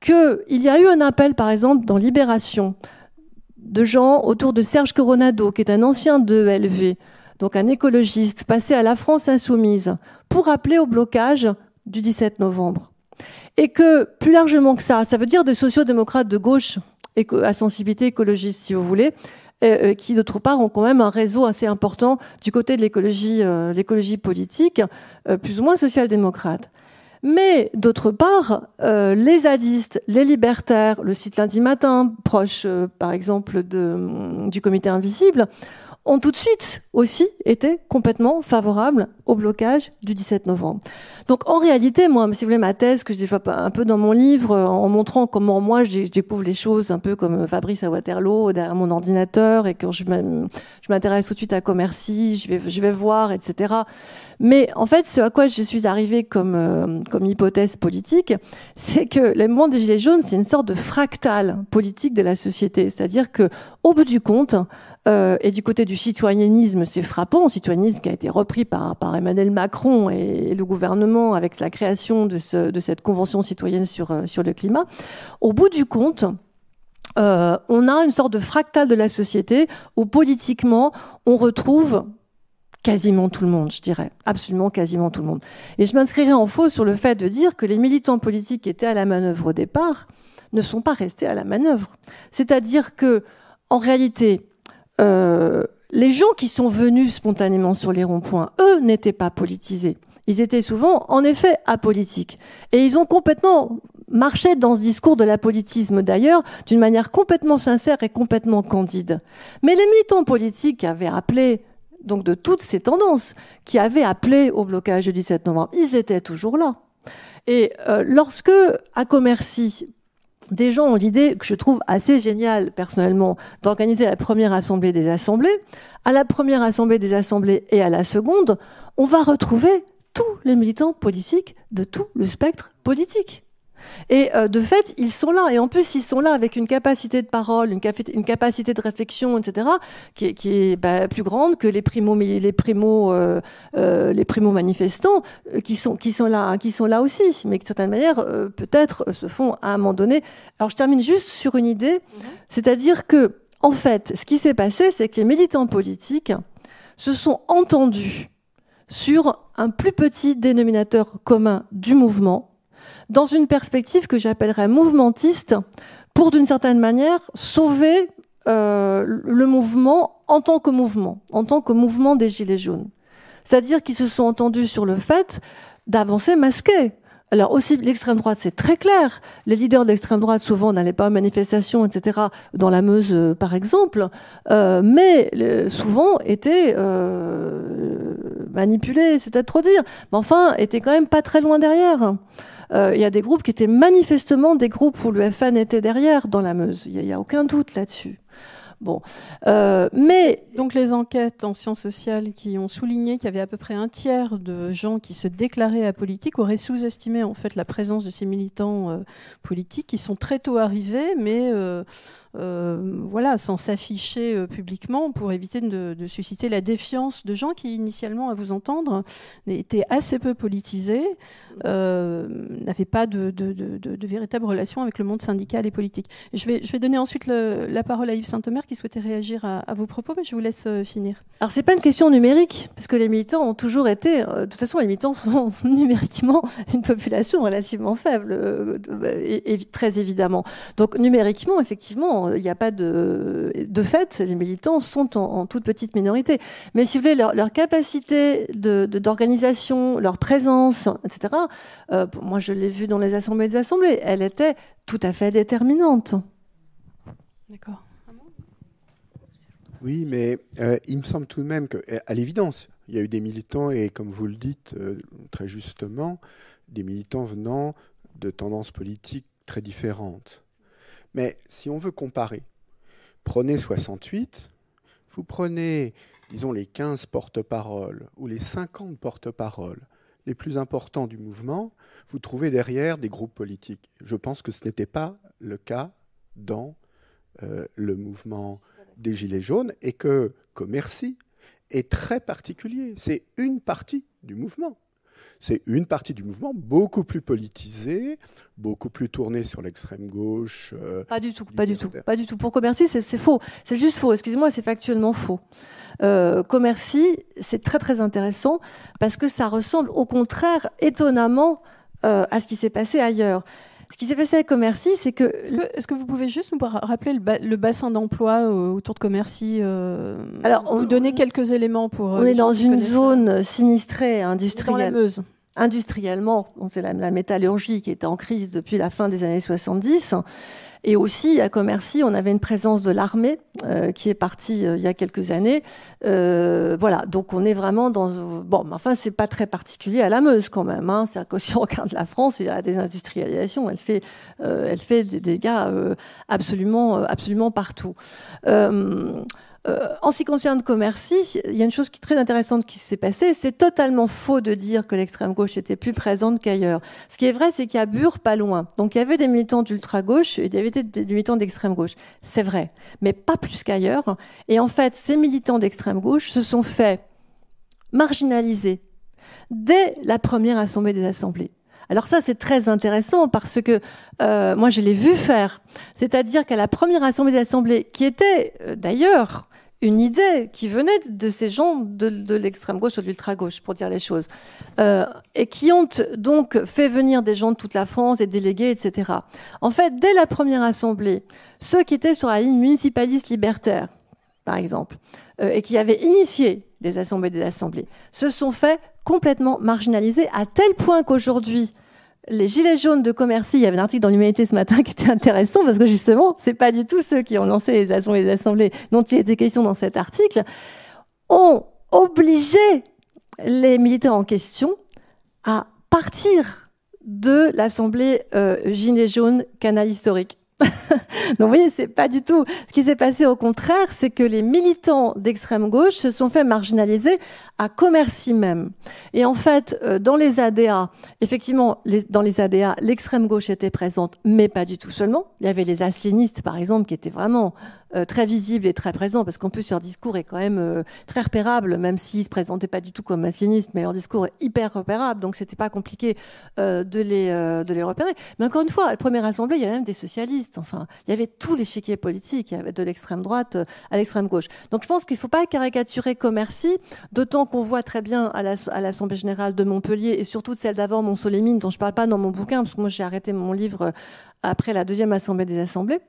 qu'il y a eu un appel, par exemple, dans Libération, de gens autour de Serge Coronado, qui est un ancien de LV, donc un écologiste passé à la France insoumise, pour appeler au blocage du 17 novembre. Et que, plus largement que ça, ça veut dire des sociaux-démocrates de gauche à sensibilité écologiste, si vous voulez, euh, euh, qui d'autre part ont quand même un réseau assez important du côté de l'écologie, euh, l'écologie politique, plus ou moins social-démocrate. Mais d'autre part, les zadistes, les libertaires, le site lundi matin, proche par exemple du comité invisible, ont tout de suite aussi été complètement favorables au blocage du 17 novembre. Donc en réalité, moi, si vous voulez, ma thèse que je développe un peu dans mon livre, euh, en montrant comment moi je découvre les choses un peu comme euh, Fabrice à Waterloo derrière mon ordinateur, et que je m'intéresse tout de suite à Commercy, je vais, voir, etc. Mais en fait, ce à quoi je suis arrivée euh, comme, hypothèse politique, c'est que les mouvements des Gilets jaunes, c'est une sorte de fractal politique de la société. C'est-à-dire que, au bout du compte, euh, et du côté du citoyennisme, c'est frappant, citoyennisme qui a été repris par, par Emmanuel Macron et, le gouvernement avec la création de, ce, de cette convention citoyenne sur, euh, sur le climat. Au bout du compte, euh, on a une sorte de fractal de la société où politiquement, on retrouve quasiment tout le monde, je dirais, absolument quasiment tout le monde. Et je m'inscrirai en faux sur le fait de dire que les militants politiques qui étaient à la manœuvre au départ ne sont pas restés à la manœuvre. C'est-à-dire que, en réalité, euh, les gens qui sont venus spontanément sur les ronds-points, eux, n'étaient pas politisés. Ils étaient souvent, en effet, apolitiques. Et ils ont complètement marché dans ce discours de l'apolitisme, d'ailleurs, d'une manière complètement sincère et complètement candide. Mais les militants politiques avaient appelé donc de toutes ces tendances qui avaient appelé au blocage du 17 novembre, ils étaient toujours là. Et euh, lorsque, à Commercy, des gens ont l'idée, que je trouve assez géniale personnellement, d'organiser la première assemblée des assemblées. À la première assemblée des assemblées et à la seconde, on va retrouver tous les militants politiques de tout le spectre politique. Et euh, de fait, ils sont là. Et en plus, ils sont là avec une capacité de parole, une, capacité de réflexion, etc., qui, est, qui est bah, plus grande que les primo, les primo, euh, euh, les primo manifestants qui sont qui sont là, hein, qui sont là aussi, mais de certaine manière, peut-être se font à un moment donné. Alors, je termine juste sur une idée, mm-hmm. c'est-à-dire que en fait, ce qui s'est passé, c'est que les militants politiques se sont entendus sur un plus petit dénominateur commun du mouvement, dans une perspective que j'appellerais mouvementiste, pour d'une certaine manière sauver euh, le mouvement en tant que mouvement, en tant que mouvement des Gilets jaunes. C'est-à-dire qu'ils se sont entendus sur le fait d'avancer masqués. Alors aussi, l'extrême droite, c'est très clair. Les leaders de l'extrême droite, souvent, n'allaient pas aux manifestations, etc., dans la Meuse, euh, par exemple, euh, mais euh, souvent étaient euh, manipulés, c'est peut-être trop dire, mais enfin, étaient quand même pas très loin derrière. Euh, il y a des groupes qui étaient manifestement des groupes où le FN était derrière dans la Meuse. Il n'y a, aucun doute là-dessus. Bon, euh, mais donc les enquêtes en sciences sociales qui ont souligné qu'il y avait à peu près un tiers de gens qui se déclaraient apolitiques auraient sous-estimé en fait la présence de ces militants euh, politiques qui sont très tôt arrivés, mais euh, voilà, sans s'afficher euh, publiquement pour éviter de, susciter la défiance de gens qui, initialement, à vous entendre, étaient assez peu politisés, mm. euh, n'avaient pas de, de, de, véritable relation avec le monde syndical et politique. Je vais, je vais donner ensuite la parole à Yves Saint-Omer qui souhaitait réagir à, vos propos, mais je vous laisse euh, finir. Alors, c'est pas une question numérique, parce que les militants ont toujours été, de toute façon, les militants sont numériquement une population relativement faible, bah, très évidemment. Donc, numériquement, effectivement, il n'y a pas de. De fait, les militants sont en, toute petite minorité. Mais si vous voulez, leur, capacité d'organisation, leur présence, etc., euh, moi je l'ai vu dans les assemblées des assemblées, elle était tout à fait déterminante. D'accord. Oui, mais euh, il me semble tout de même que, à l'évidence, il y a eu des militants, et comme vous le dites euh, très justement, des militants venant de tendances politiques très différentes. Mais si on veut comparer, prenez 68, vous prenez, disons, les 15 porte-paroles ou les 50 porte-paroles les plus importants du mouvement, vous trouvez derrière des groupes politiques. Je pense que ce n'était pas le cas dans euh, le mouvement des Gilets jaunes et que Commercy est très particulier. C'est une partie du mouvement c'est une partie du mouvement beaucoup plus politisée, beaucoup plus tournée sur l'extrême gauche. Euh, pas du tout, pas du tout, pas du tout. Pour Commercy, c'est faux, c'est juste faux. Excusez-moi, c'est factuellement faux. Euh, Commercy, c'est très très intéressant parce que ça ressemble, au contraire, étonnamment euh, à ce qui s'est passé ailleurs. Ce qui s'est passé avec Commercy, c'est que... Est-ce que, vous pouvez juste nous rappeler le, bassin d'emploi euh, autour de Commercy Alors, on, Vous donner quelques éléments pour... On est dans une zone sinistrée, industrielle industriellement, c'est la, la, métallurgie qui était en crise depuis la fin des années 70. Et aussi à Commercy, on avait une présence de l'armée euh, qui est partie euh, il y a quelques années. Euh, voilà, donc on est vraiment dans bon, enfin c'est pas très particulier à la Meuse quand même. Hein. C'est-à-dire que si on regarde la France, il y a des industrialisations, elle fait, elle fait des dégâts absolument, absolument partout. Euh, en ce qui concerne Commercy, il y a une chose qui est très intéressante qui s'est passée. C'est totalement faux de dire que l'extrême gauche était plus présente qu'ailleurs. Ce qui est vrai, c'est qu'il y a Bure pas loin. Donc il y avait des militants d'ultra gauche et il y avait des militants d'extrême gauche. C'est vrai, mais pas plus qu'ailleurs. Et en fait, ces militants d'extrême gauche se sont fait marginaliser dès la première assemblée des assemblées. Alors ça, c'est très intéressant parce que euh, moi, je l'ai vu faire. C'est-à-dire qu'à la première assemblée des assemblées, qui était euh, d'ailleurs une idée qui venait de ces gens de, l'extrême gauche ou de l'ultra gauche, pour dire les choses, euh, et qui ont donc fait venir des gens de toute la France, des délégués, etc. En fait, dès la première assemblée, ceux qui étaient sur la ligne municipaliste libertaire, par exemple, euh, et qui avaient initié les assemblées des assemblées, se sont fait complètement marginaliser à tel point qu'aujourd'hui, les gilets jaunes de Commercy, il y avait un article dans l'Humanité ce matin qui était intéressant parce que justement, c'est pas du tout ceux qui ont lancé les assemblées, les assemblées dont il était question dans cet article, ont obligé les militaires en question à partir de l'assemblée euh, gilets jaunes Canal Historique. Donc vous voyez, c'est pas du tout ce qui s'est passé. Au contraire, c'est que les militants d'extrême gauche se sont fait marginaliser à Commercy même. Et en fait, euh, dans les ADA, effectivement, dans les ADA, l'extrême gauche était présente, mais pas du tout seulement. Il y avait les assinistes, par exemple, qui étaient vraiment euh, très visibles et très présents, parce qu'en plus leur discours est quand même euh, très repérable, même s'ils se présentaient pas du tout comme assinistes, mais leur discours est hyper repérable, donc c'était pas compliqué de les de les repérer. Mais encore une fois, à la première assemblée, il y avait même des socialistes. Enfin, il y avait tout l'échiquier politique, il y avait de l'extrême droite euh, à l'extrême gauche. Donc je pense qu'il ne faut pas caricaturer Commercy, d'autant qu'on voit très bien à l'Assemblée générale de Montpellier et surtout de celle d'avant, Montsolémine, dont je ne parle pas dans mon bouquin, parce que moi j'ai arrêté mon livre euh, après la deuxième Assemblée des Assemblées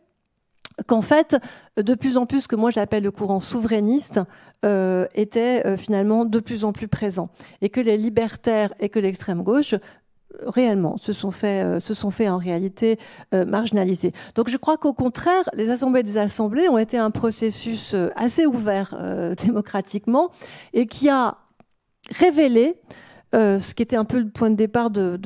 qu'en fait, de plus en plus, ce que moi j'appelle le courant souverainiste, euh, était finalement de plus en plus présent. Et que les libertaires et que l'extrême gauche réellement euh, se sont fait, en réalité marginalisés. Euh, marginaliser. Donc je crois qu'au contraire, les assemblées des assemblées ont été un processus euh, assez ouvert démocratiquement et qui a révélé ce qui était un peu le point de départ de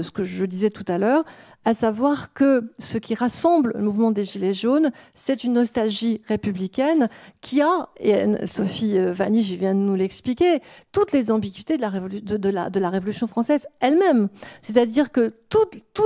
ce que je disais tout à l'heure, à savoir que ce qui rassemble le mouvement des Gilets jaunes, c'est une nostalgie républicaine qui a, et Sophie euh, je vient de nous l'expliquer, toutes les ambiguïtés de la, de la Révolution française elle-même. C'est-à-dire que tout,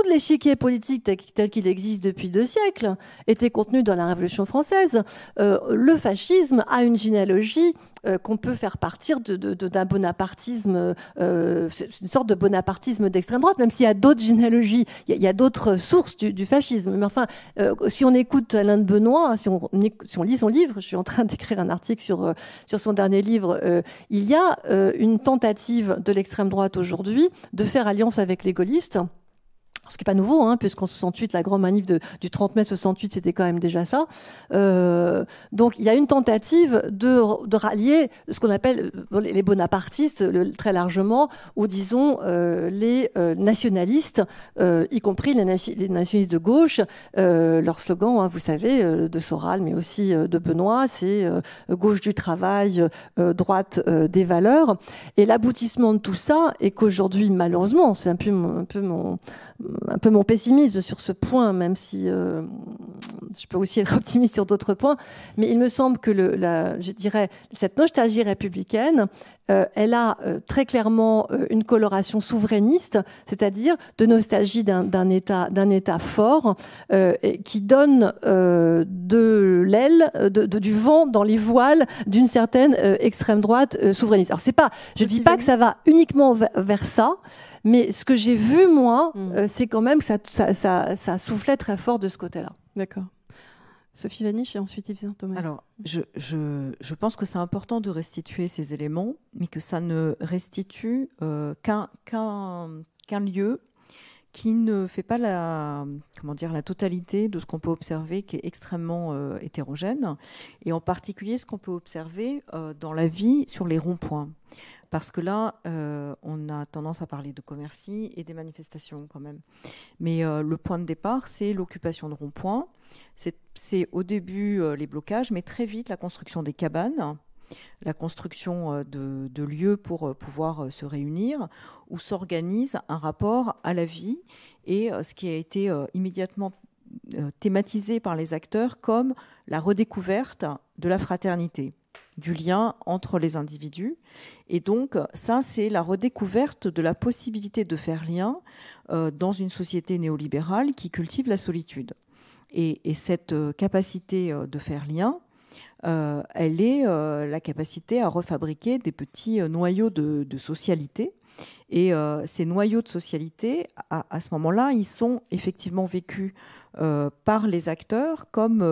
l'échiquier politique tel qu'il existe depuis deux siècles était contenu dans la Révolution française. Euh, le fascisme a une généalogie euh, qu'on peut faire partir d'un de, de, bonapartisme, euh, une sorte de bonapartisme d'extrême droite, même s'il y a d'autres généalogies, il y a, d'autres sources du, du, fascisme. Mais enfin, si on écoute Alain de Benoît, si on, si on lit son livre, je suis en train d'écrire un article sur, sur son dernier livre, il y a une tentative de l'extrême droite aujourd'hui de faire alliance avec les gaullistes ce qui n'est pas nouveau, hein, puisqu'en 68, la grande manif du 30 mai 68, c'était quand même déjà ça. Euh, donc il y a une tentative de, rallier ce qu'on appelle euh, les bonapartistes, très largement, ou disons euh, les nationalistes, y compris les, nationalistes de gauche. leur slogan, hein, vous savez, de Soral, mais aussi de Benoît, c'est gauche du travail, droite des valeurs. Et l'aboutissement de tout ça est qu'aujourd'hui, malheureusement, c'est un peu, un peu mon un peu mon pessimisme sur ce point, même si euh, je peux aussi être optimiste sur d'autres points. Mais il me semble que, le, la, je dirais, cette nostalgie républicaine, euh, elle a euh, très clairement une coloration souverainiste, c'est-à-dire de nostalgie d'un État, d'un État fort, qui donne de l'aile, de, du vent dans les voiles d'une certaine extrême droite souverainiste. Alors c'est pas, je dis pas que ça va uniquement vers ça. Mais ce que j'ai mm. vu, moi, mm. euh, c'est quand même que ça, soufflait très fort de ce côté-là. D'accord. Sophie Vaniche et ensuite Yves Thomas. Alors, je, pense que c'est important de restituer ces éléments, mais que ça ne restitue euh, qu'un lieu qui ne fait pas la, comment dire, la totalité de ce qu'on peut observer, qui est extrêmement euh, hétérogène, et en particulier ce qu'on peut observer euh, dans la vie sur les ronds-points. Parce que là, euh, on a tendance à parler de commercie et des manifestations quand même. Mais le point de départ, c'est l'occupation de ronds-points. C'est au début les blocages, mais très vite la construction des cabanes la construction euh, de, lieux pour euh, pouvoir euh, se réunir, où s'organise un rapport à la vie et ce qui a été immédiatement thématisé par les acteurs comme la redécouverte de la fraternité du lien entre les individus. Et donc, ça, c'est la redécouverte de la possibilité de faire lien dans une société néolibérale qui cultive la solitude. et cette capacité de faire lien, euh, elle est euh, la capacité à refabriquer des petits euh, noyaux de, socialité. Et ces noyaux de socialité, à, ce moment-là, ils sont effectivement vécus par les acteurs comme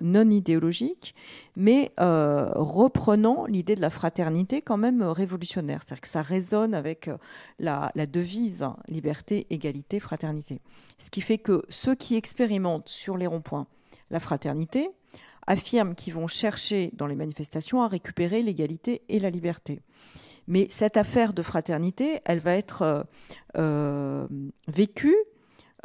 non idéologiques, mais reprenant l'idée de la fraternité quand même révolutionnaire. C'est-à-dire que ça résonne avec la, devise hein, liberté, égalité, fraternité. Ce qui fait que ceux qui expérimentent sur les ronds-points la fraternité affirment qu'ils vont chercher dans les manifestations à récupérer l'égalité et la liberté. Mais cette affaire de fraternité, elle va être euh, euh, vécue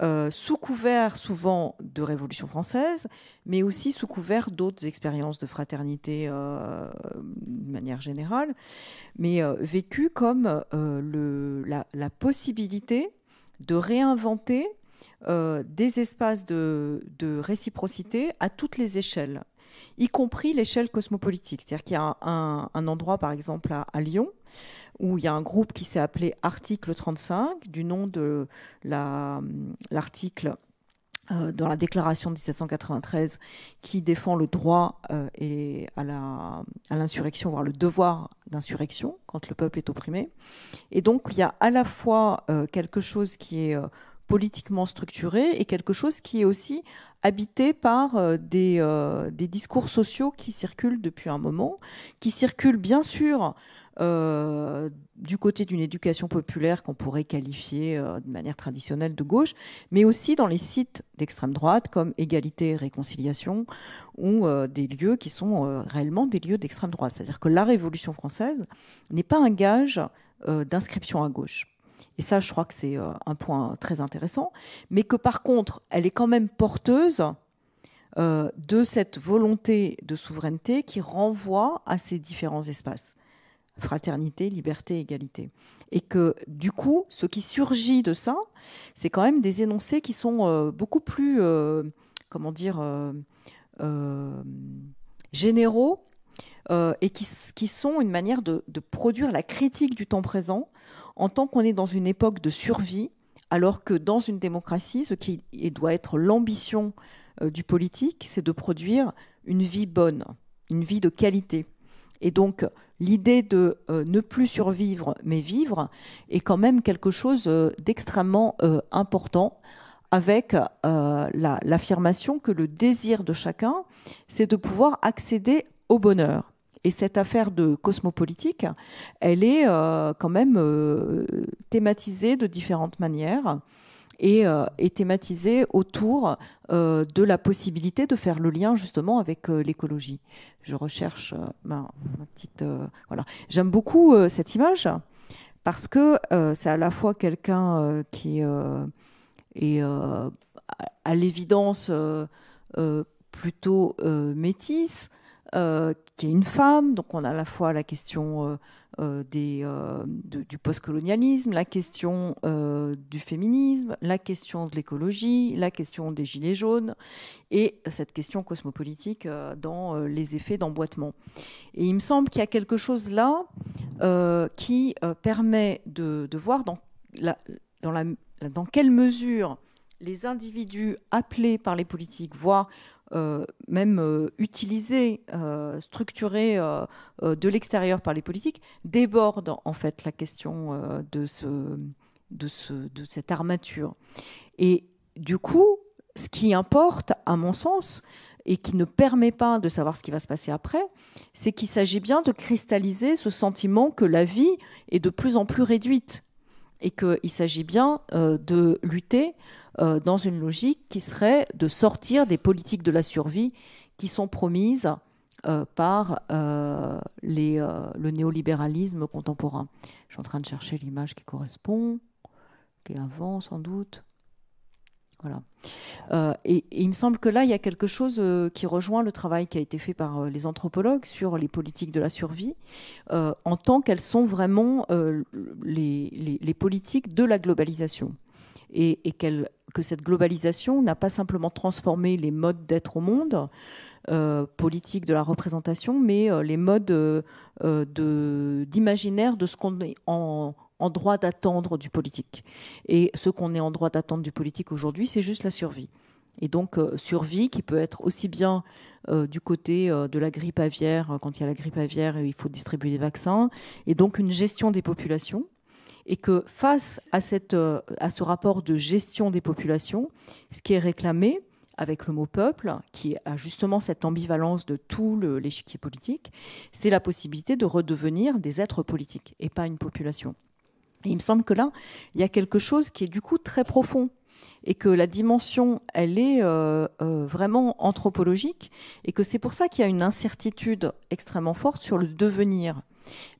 euh, sous couvert souvent de Révolution française, mais aussi sous couvert d'autres expériences de fraternité de manière générale, mais vécue comme la, possibilité de réinventer euh, des espaces de, réciprocité à toutes les échelles, y compris l'échelle cosmopolitique. C'est-à-dire qu'il y a un, endroit, par exemple, à, Lyon, où il y a un groupe qui s'est appelé Article 35, du nom de l'article. Euh, dans la déclaration de 1793 qui défend le droit euh, et à l'insurrection, à voire le devoir d'insurrection quand le peuple est opprimé. Et donc il y a à la fois quelque chose qui est politiquement structuré et quelque chose qui est aussi habité par euh, euh, des, discours sociaux qui circulent depuis un moment, qui circulent bien sûr euh, du côté d'une éducation populaire qu'on pourrait qualifier de manière traditionnelle de gauche, mais aussi dans les sites d'extrême droite comme Égalité et Réconciliation ou des lieux qui sont réellement des lieux d'extrême droite. C'est-à-dire que la Révolution française n'est pas un gage d'inscription à gauche et ça je crois que c'est euh, un point très intéressant, mais que par contre elle est quand même porteuse euh, de cette volonté de souveraineté qui renvoie à ces différents espaces fraternité, liberté, égalité. Et que du coup, ce qui surgit de ça, c'est quand même des énoncés qui sont euh, beaucoup plus, comment dire, généraux et qui, sont une manière de, produire la critique du temps présent en tant qu'on est dans une époque de survie, alors que dans une démocratie, ce qui doit être l'ambition euh, du politique, c'est de produire une vie bonne, une vie de qualité. Et donc, l'idée de euh, ne plus survivre mais vivre est quand même quelque chose euh, d'extrêmement important avec l'affirmation que le désir de chacun, c'est de pouvoir accéder au bonheur. Et cette affaire de cosmopolitique, elle est euh, quand même euh, thématisée de différentes manières et est euh, thématisée autour de la possibilité de faire le lien justement avec l'écologie. Je recherche ben, ma, petite voilà. J'aime beaucoup cette image parce que c'est à la fois quelqu'un qui est à, l'évidence plutôt métisse qui est une femme. Donc on a à la fois la question euh, euh, euh, du postcolonialisme, la question du féminisme, la question de l'écologie, la question des gilets jaunes et cette question cosmopolitique dans les effets d'emboîtement. Et il me semble qu'il y a quelque chose là qui permet de, voir dans, dans quelle mesure les individus appelés par les politiques voient euh, même euh, utilisé, euh, euh, de l'extérieur par les politiques, déborde en fait la question de, de cette armature. Et du coup, ce qui importe, à mon sens, et qui ne permet pas de savoir ce qui va se passer après, c'est qu'il s'agit bien de cristalliser ce sentiment que la vie est de plus en plus réduite et qu'il s'agit bien de lutter euh, dans une logique qui serait de sortir des politiques de la survie qui sont promises euh, par euh, le néolibéralisme contemporain. Je suis en train de chercher l'image qui correspond, qui est avant sans doute. Voilà. et, il me semble que là, il y a quelque chose qui rejoint le travail qui a été fait par les anthropologues sur les politiques de la survie, en tant qu'elles sont vraiment les, politiques de la globalisation et, que cette globalisation n'a pas simplement transformé les modes d'être au monde, euh, politique de la représentation, mais euh, les modes euh, d'imaginaire de, ce qu'on est en, droit d'attendre du politique. Et ce qu'on est en droit d'attendre du politique aujourd'hui, c'est juste la survie. Et donc, survie qui peut être aussi bien du côté de la grippe aviaire, quand il y a la grippe aviaire, il faut distribuer des vaccins, et donc une gestion des populations et que face euh, à, ce rapport de gestion des populations, ce qui est réclamé avec le mot peuple, qui a justement cette ambivalence de tout l'échiquier politique, c'est la possibilité de redevenir des êtres politiques et pas une population. Et il me semble que là, il y a quelque chose qui est du coup très profond et que la dimension, elle est euh, euh, vraiment anthropologique, et que c'est pour ça qu'il y a une incertitude extrêmement forte sur le devenir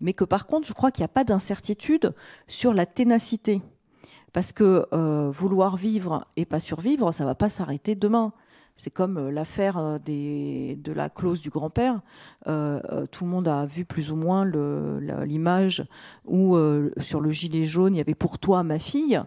mais que par contre, je crois qu'il n'y a pas d'incertitude sur la ténacité. Parce que euh, vouloir vivre et pas survivre, ça ne va pas s'arrêter demain. C'est comme euh, l'affaire euh, de la clause du grand-père. tout le monde a vu plus ou moins l'image où sur le gilet jaune, il y avait pour toi ma fille.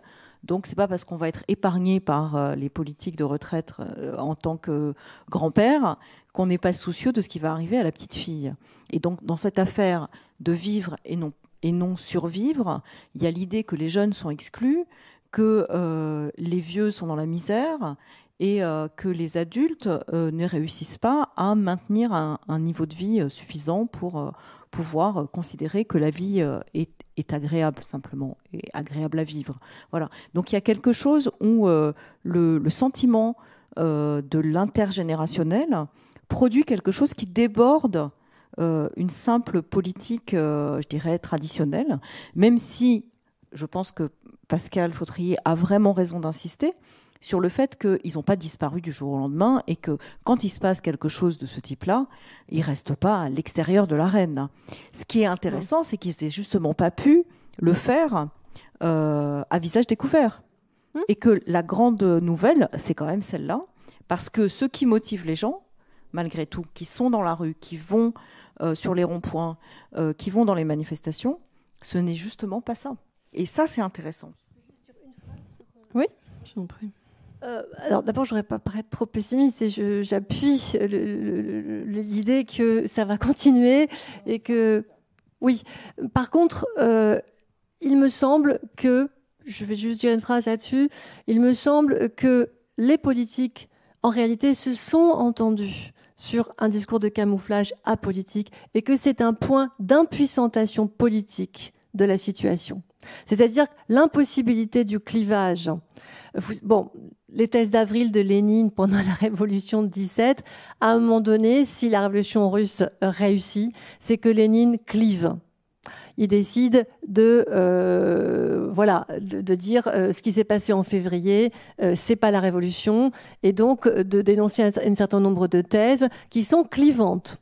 Donc c'est pas parce qu'on va être épargné par les politiques de retraite en tant que grand-père qu'on n'est pas soucieux de ce qui va arriver à la petite fille. Et donc dans cette affaire, de vivre et non, et non survivre. Il y a l'idée que les jeunes sont exclus, que euh, les vieux sont dans la misère et euh, que les adultes euh, ne réussissent pas à maintenir un, niveau de vie suffisant pour pouvoir considérer que la vie est, agréable simplement, et agréable à vivre. Voilà. Donc il y a quelque chose où le, le, sentiment de l'intergénérationnel produit quelque chose qui déborde euh, une simple politique, euh, je dirais, traditionnelle, même si je pense que Pascal Fautrier a vraiment raison d'insister sur le fait qu'ils n'ont pas disparu du jour au lendemain et que quand il se passe quelque chose de ce type-là, ils ne restent pas à l'extérieur de l'arène. Ce qui est intéressant, c'est qu'ils n'aient justement pas pu le faire euh, à visage découvert. Mmh. Et que la grande nouvelle, c'est quand même celle-là, parce que ce qui motive les gens, malgré tout, qui sont dans la rue, qui vont euh, sur les ronds-points, euh, qui vont dans les manifestations, ce n'est justement pas ça. Et ça, c'est intéressant. Oui, euh, alors d'abord, je voudrais pas paraître trop pessimiste et j'appuie l'idée que ça va continuer et que oui. Par contre, il me semble que je vais juste dire une phrase là-dessus. Il me semble que les politiques, en réalité, se sont entendus sur un discours de camouflage apolitique et que c'est un point d'impuissantation politique de la situation. C'est-à-dire l'impossibilité du clivage. Bon, les thèses d'avril de Lénine pendant la révolution de 17, à un moment donné, si la révolution russe réussit, c'est que Lénine clive il décide de euh, voilà de, dire euh, ce qui s'est passé en février, euh, c'est pas la révolution, et donc de dénoncer un, certain nombre de thèses qui sont clivantes.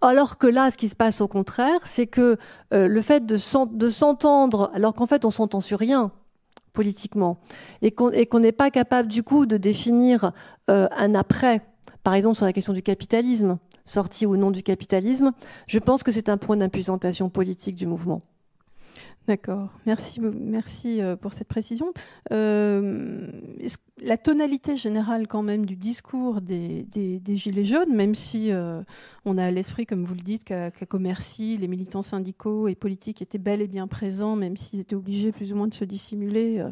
Alors que là, ce qui se passe au contraire, c'est que le fait de s'entendre, alors qu'en fait on s'entend sur rien, politiquement et qu'on n'est pas capable du coup de définir un après, par exemple sur la question du capitalisme sorti ou non du capitalisme, je pense que c'est un point d'impuissance politique du mouvement. D'accord, merci, merci euh, pour cette précision. Euh, la tonalité générale quand même du discours des, Gilets jaunes, même si euh, on a à l'esprit, comme vous le dites, qu'à Commercy, les militants syndicaux et politiques étaient bel et bien présents, même s'ils étaient obligés plus ou moins de se dissimuler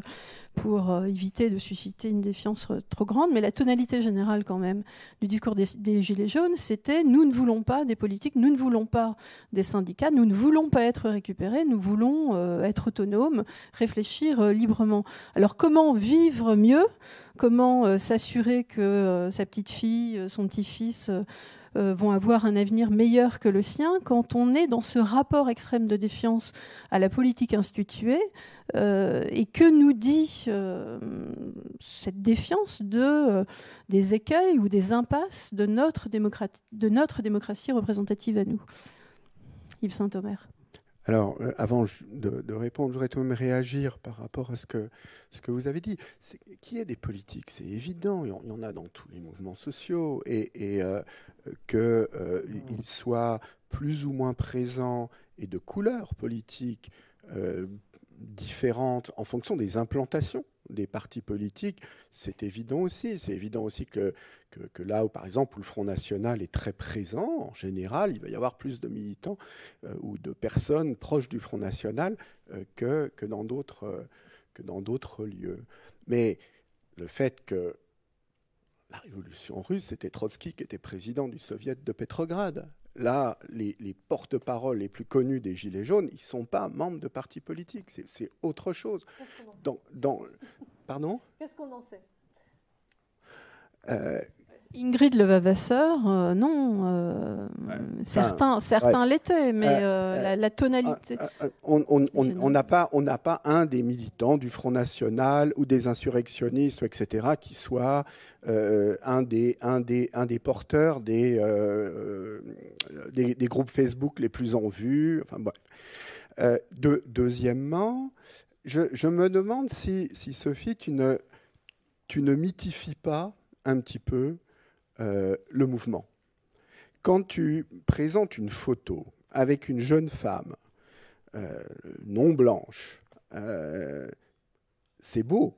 pour éviter de susciter une défiance trop grande, mais la tonalité générale quand même du discours des Gilets jaunes, c'était nous ne voulons pas des politiques, nous ne voulons pas des syndicats, nous ne voulons pas être récupérés, nous voulons euh, être autonome, réfléchir euh, librement. Alors comment vivre mieux Comment euh, s'assurer que sa petite fille, son petit-fils vont avoir un avenir meilleur que le sien quand on est dans ce rapport extrême de défiance à la politique instituée et que nous dit cette défiance de, des écueils ou des impasses de notre, de notre démocratie représentative à nous. Yves Saint-Omer. Alors, euh, avant de, répondre, je voudrais tout de même réagir par rapport à ce que, ce que vous avez dit. qui est des politiques C'est évident, il y en a dans tous les mouvements sociaux, et, euh, qu'ils euh, mmh. soient plus ou moins présents et de couleurs politiques différentes en fonction des implantations des partis politiques, c'est évident aussi. C'est évident aussi que, que, là où, par exemple, le Front National est très présent, en général, il va y avoir plus de militants euh, ou de personnes proches du Front National euh, que, euh, que dans d'autres lieux. Mais le fait que la révolution russe, c'était Trotsky qui était président du Soviet de Pétrograd. Là, les, porte parole les plus connus des Gilets jaunes, ils ne sont pas membres de partis politiques, c'est autre chose. Qu'est-ce qu'on en sait Pardon Qu'est-ce qu'on en sait euh, Ingrid Levavasseur, euh, non. Euh, certains, certains l'étaient, mais euh, la, tonalité. on n'a pas, pas un des militants du Front National ou des insurrectionnistes, etc., qui soit un des, un des, un des porteurs des, des, groupes Facebook les plus en vue. Enfin deuxièmement, je, me demande si, si Sophie, tu ne, tu ne mythifies pas un petit peu euh, le mouvement. Quand tu présentes une photo avec une jeune femme euh, non blanche, euh, c'est beau.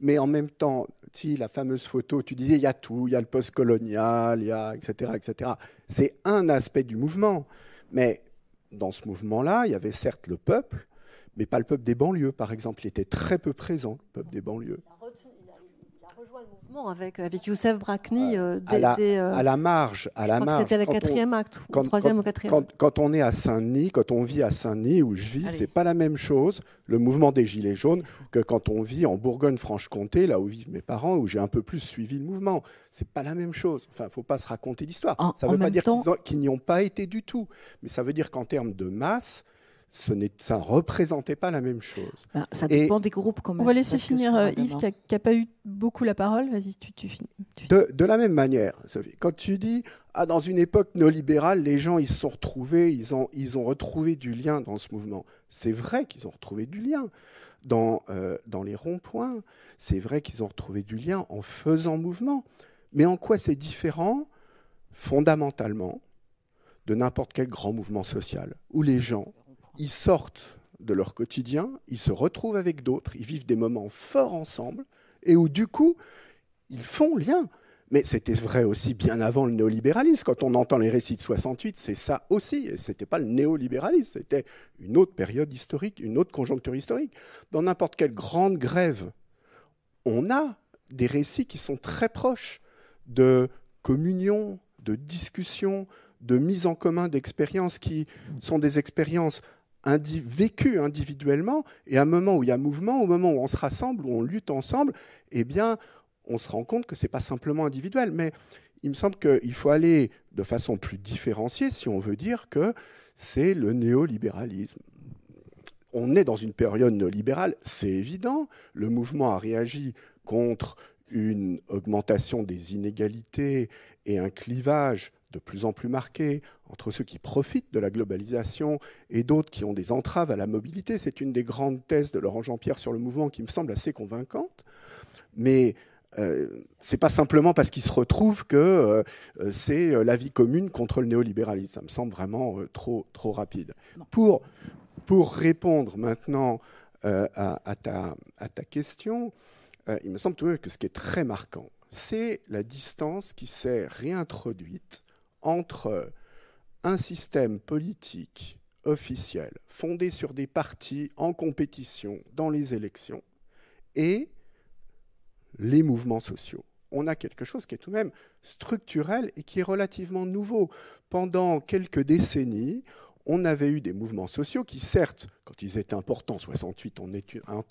Mais en même temps, si la fameuse photo, tu disais, il y a tout, il y a le postcolonial, il y etc., etc. C'est un aspect du mouvement. Mais dans ce mouvement-là, il y avait certes le peuple, mais pas le peuple des banlieues, par exemple. Il était très peu présent, le peuple des banlieues rejoint le mouvement avec, avec Youssef Brakni. Euh, euh, à, la, euh, à, la, marge, à la marge. C'était le quatrième acte, quand, troisième quand, ou quatrième. Quand, quand, on est à Saint-Denis, quand on vit à Saint-Denis où je vis, c'est pas la même chose le mouvement des Gilets jaunes que quand on vit en Bourgogne-Franche-Comté, là où vivent mes parents, où j'ai un peu plus suivi le mouvement. C'est pas la même chose. Enfin, faut pas se raconter l'histoire. ça ne veut pas dire qu'ils, qu'ils n'y ont pas été du tout, mais ça veut dire qu'en termes de masse ce ça ne représentait pas la même chose. Ah, ça dépend des groupes quand même. On va laisser finir euh, Yves qui n'a pas eu beaucoup la parole. Vas-y, tu, finis. de, la même manière, Sophie, quand tu dis ah, dans une époque néolibérale, les gens ils se sont retrouvés, ils ont, ils ont retrouvé du lien dans ce mouvement. C'est vrai qu'ils ont retrouvé du lien dans, euh, dans les ronds-points. C'est vrai qu'ils ont retrouvé du lien en faisant mouvement. Mais en quoi c'est différent fondamentalement de n'importe quel grand mouvement social où les gens ils sortent de leur quotidien, ils se retrouvent avec d'autres, ils vivent des moments forts ensemble, et où du coup, ils font lien. Mais c'était vrai aussi bien avant le néolibéralisme. Quand on entend les récits de 68, c'est ça aussi. ce n'était pas le néolibéralisme, c'était une autre période historique, une autre conjoncture historique. Dans n'importe quelle grande grève, on a des récits qui sont très proches de communion, de discussion, de mise en commun d'expériences qui sont des expériences vécu individuellement, et à un moment où il y a mouvement, au moment où on se rassemble, où on lutte ensemble, eh bien, on se rend compte que ce n'est pas simplement individuel. Mais il me semble qu'il faut aller de façon plus différenciée si on veut dire que c'est le néolibéralisme. On est dans une période néolibérale, c'est évident. Le mouvement a réagi contre une augmentation des inégalités et un clivage de plus en plus marquée entre ceux qui profitent de la globalisation et d'autres qui ont des entraves à la mobilité. C'est une des grandes thèses de Laurent Jean-Pierre sur le mouvement qui me semble assez convaincante. Mais euh, c'est pas simplement parce qu'il se retrouve que euh, euh, c'est euh, la vie commune contre le néolibéralisme. Ça me semble vraiment trop, trop rapide. Pour, pour répondre maintenant à, ta, à, ta, question, il me semble que ce qui est très marquant, c'est la distance qui s'est réintroduite entre euh, un système politique officiel fondé sur des partis en compétition dans les élections et les mouvements sociaux. On a quelque chose qui est tout de même structurel et qui est relativement nouveau. Pendant quelques décennies, on avait eu des mouvements sociaux qui, certes, quand ils étaient importants, 68 on est,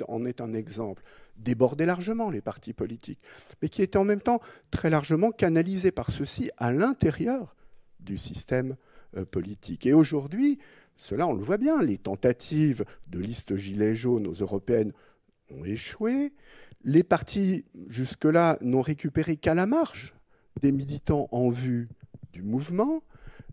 en est un exemple, débordaient largement les partis politiques, mais qui étaient en même temps très largement canalisés par ceux-ci à l'intérieur du système euh, politique. Et aujourd'hui, cela, on le voit bien, les tentatives de liste gilet jaune aux européennes ont échoué. Les partis, jusque-là, n'ont récupéré qu'à la marge des militants en vue du mouvement.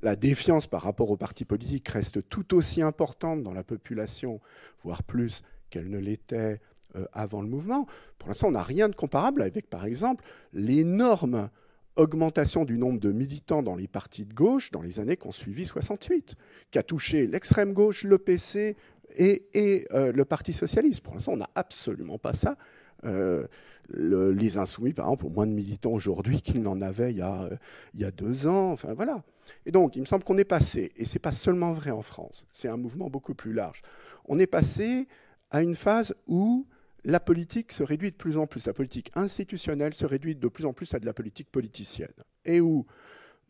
La défiance par rapport aux partis politiques reste tout aussi importante dans la population, voire plus qu'elle ne l'était euh, avant le mouvement. Pour l'instant, on n'a rien de comparable avec, par exemple, l'énorme augmentation du nombre de militants dans les partis de gauche dans les années qui ont suivi 68, qui a touché l'extrême gauche, le PC et, euh, le Parti socialiste. Pour l'instant, on n'a absolument pas ça. Euh, les insoumis, par exemple, ont moins de militants aujourd'hui qu'ils n'en avaient il y, a, il deux ans. Enfin, voilà. Et donc, il me semble qu'on est passé, et ce n'est pas seulement vrai en France, c'est un mouvement beaucoup plus large, on est passé à une phase où la politique se réduit de plus en plus, la politique institutionnelle se réduit de plus en plus à de la politique politicienne. Et où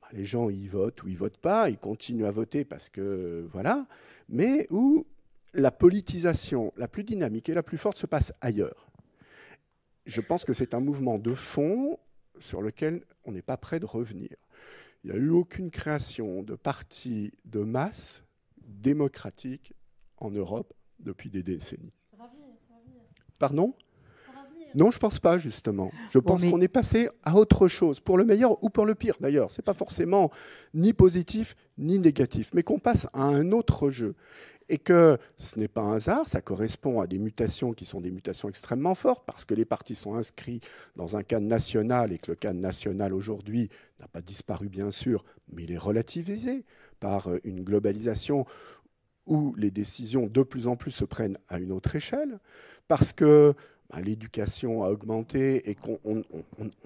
bah, les gens y votent ou ils votent pas, ils continuent à voter parce que voilà, mais où la politisation la plus dynamique et la plus forte se passe ailleurs. Je pense que c'est un mouvement de fond sur lequel on n'est pas prêt de revenir. Il n'y a eu aucune création de parti de masse démocratique en Europe depuis des décennies non, je pense pas justement. Je pense qu'on est passé à autre chose, pour le meilleur ou pour le pire d'ailleurs. C'est pas forcément ni positif ni négatif, mais qu'on passe à un autre jeu et que ce n'est pas un hasard, ça correspond à des mutations qui sont des mutations extrêmement fortes, parce que les partis sont inscrits dans un cadre national et que le cadre national aujourd'hui n'a pas disparu bien sûr, mais il est relativisé par euh, une globalisation où les décisions de plus en plus se prennent à une autre échelle, parce que bah, l'éducation a augmenté et qu'on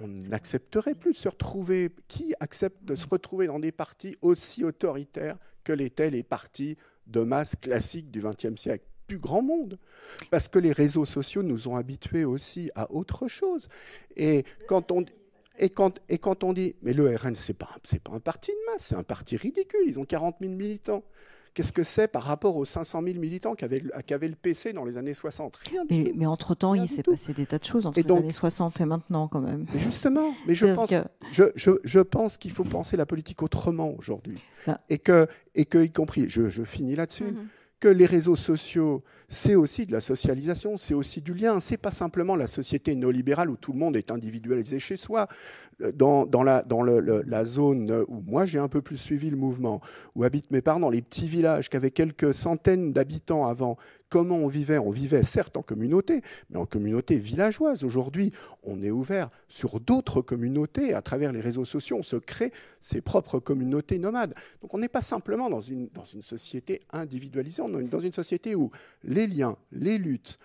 n'accepterait plus de se retrouver. Qui accepte de se retrouver dans des partis aussi autoritaires que l'étaient les partis de masse classiques du XXe siècle plus grand monde, parce que les réseaux sociaux nous ont habitués aussi à autre chose. Et quand on, et dit, mais le RN, c'est pas, pas un parti de masse, c'est un parti ridicule, ils ont 40 000 militants. Qu'est-ce que c'est par rapport aux 500 000 militants qu'avait le PC dans les années 60 mais, entre-temps, il s'est passé des tas de choses entre les années 60 et maintenant, quand même. justement, mais je, pense, je, pense qu'il faut penser la politique autrement aujourd'hui. Bah. Et, que, et que, y compris, je, finis là-dessus, mm-hmm. que les réseaux sociaux, c'est aussi de la socialisation, c'est aussi du lien. C'est pas simplement la société néolibérale où tout le monde est individualisé chez soi. Euh, dans, la, zone où moi j'ai un peu plus suivi le mouvement, où habitent mes parents, dans les petits villages qui avaient quelques centaines d'habitants avant, comment on vivait On vivait certes en communauté, mais en communauté villageoise. Aujourd'hui, on est ouvert sur d'autres communautés. À travers les réseaux sociaux, on se crée ses propres communautés nomades. Donc on n'est pas simplement dans une société individualisée, on est dans une société où les liens, les luttes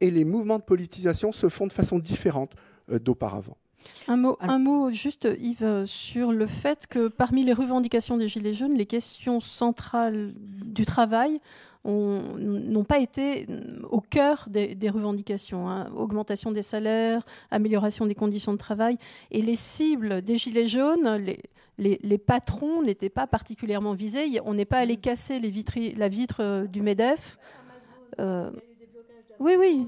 et les mouvements de politisation se font de façon différente euh, d'auparavant. Un mot, un mot juste, Yves, sur le fait que parmi les revendications des Gilets jaunes, les questions centrales du travail n'ont pas été au cœur des, revendications. Hein. Augmentation des salaires, amélioration des conditions de travail. Et les cibles des Gilets jaunes, les, les, patrons n'étaient pas particulièrement visés. On n'est pas allé casser la vitre euh, du MEDEF. Euh, oui, oui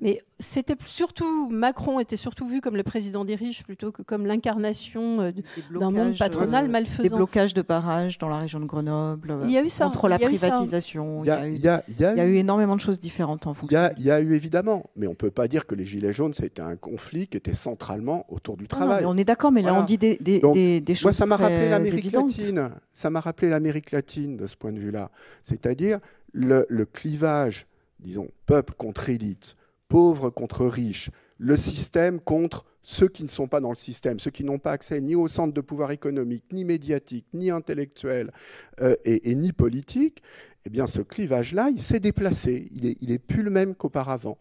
mais c'était surtout Macron était surtout vu comme le président des riches plutôt que comme l'incarnation euh, d'un monde patronal malfaisant. Des blocages de barrages dans la région de Grenoble. Il y a eu ça. Contre la privatisation. Il y a eu énormément de choses différentes en fonction. Il y, a, y a eu évidemment, mais on ne peut pas dire que les gilets jaunes c'était un conflit qui était centralement autour du travail. on est d'accord, mais là on dit des, des, des, choses. Moi, ça m'a rappelé l'Amérique latine. Ça m'a rappelé l'Amérique latine de ce point de vue-là, c'est-à-dire le clivage, disons, peuple contre élite pauvres contre riches, le système contre ceux qui ne sont pas dans le système, ceux qui n'ont pas accès ni au centre de pouvoir économique, ni médiatique, ni intellectuel euh, et, ni politique, eh bien ce clivage-là, il s'est déplacé, il n'est plus le même qu'auparavant.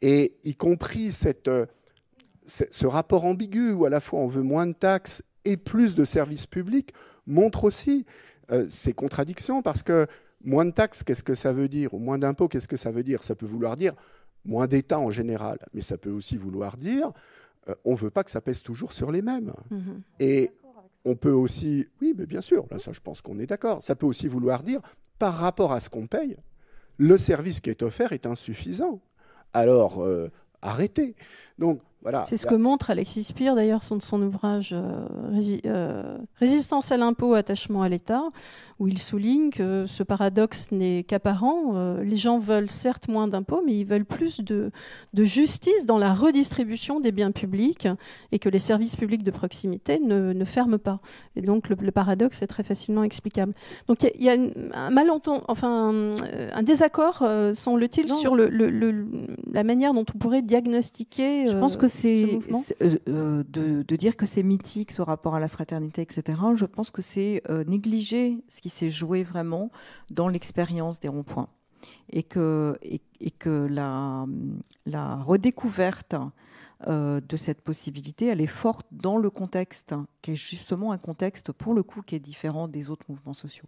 Et y compris cette, euh, ce rapport ambigu où à la fois on veut moins de taxes et plus de services publics, montre aussi euh, ces contradictions, parce que moins de taxes, qu'est-ce que ça veut dire Ou moins d'impôts, qu'est-ce que ça veut dire Ça peut vouloir dire moins d'État en général, mais ça peut aussi vouloir dire euh, on ne veut pas que ça pèse toujours sur les mêmes. Mm-hmm. Et on peut aussi, oui, mais bien sûr, là, ça, je pense qu'on est d'accord. Ça peut aussi vouloir dire, par rapport à ce qu'on paye, le service qui est offert est insuffisant. Alors, euh, arrêtez. Donc, c'est ce que montre Alexis Spire, d'ailleurs, son, son ouvrage euh, euh, Résistance à l'impôt, attachement à l'État, où il souligne que ce paradoxe n'est qu'apparent. Euh, les gens veulent certes moins d'impôts, mais ils veulent plus de, de, justice dans la redistribution des biens publics et que les services publics de proximité ne, ferment pas. Et donc, le, paradoxe est très facilement explicable. Donc, il y, a un malentendu, enfin, un, désaccord, semble-t-il, sur le, la manière dont on pourrait diagnostiquer. Je pense c'est euh, euh, de, dire que c'est mythique ce rapport à la fraternité, etc. Je pense que c'est euh, négliger ce qui s'est joué vraiment dans l'expérience des ronds-points et que et, que la, la redécouverte de cette possibilité, elle est forte dans le contexte, hein, qui est justement un contexte, pour le coup, qui est différent des autres mouvements sociaux.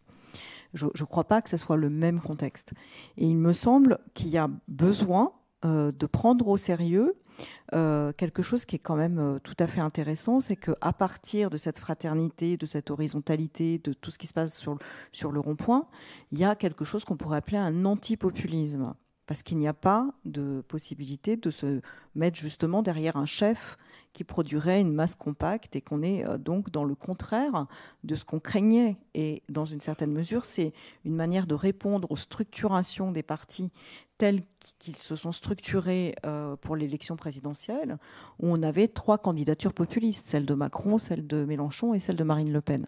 Je ne crois pas que ce soit le même contexte. Et il me semble qu'il y a besoin de prendre au sérieux euh, quelque chose qui est quand même euh, tout à fait intéressant, c'est qu'à partir de cette fraternité, de cette horizontalité, de tout ce qui se passe sur, sur le rond-point, il y a quelque chose qu'on pourrait appeler un antipopulisme. Parce qu'il n'y a pas de possibilité de se mettre justement derrière un chef qui produirait une masse compacte et qu'on est euh, donc dans le contraire de ce qu'on craignait. Et dans une certaine mesure, c'est une manière de répondre aux structurations des partis tels qu'ils se sont structurés euh, pour l'élection présidentielle, où on avait trois candidatures populistes, celle de Macron, celle de Mélenchon et celle de Marine Le Pen.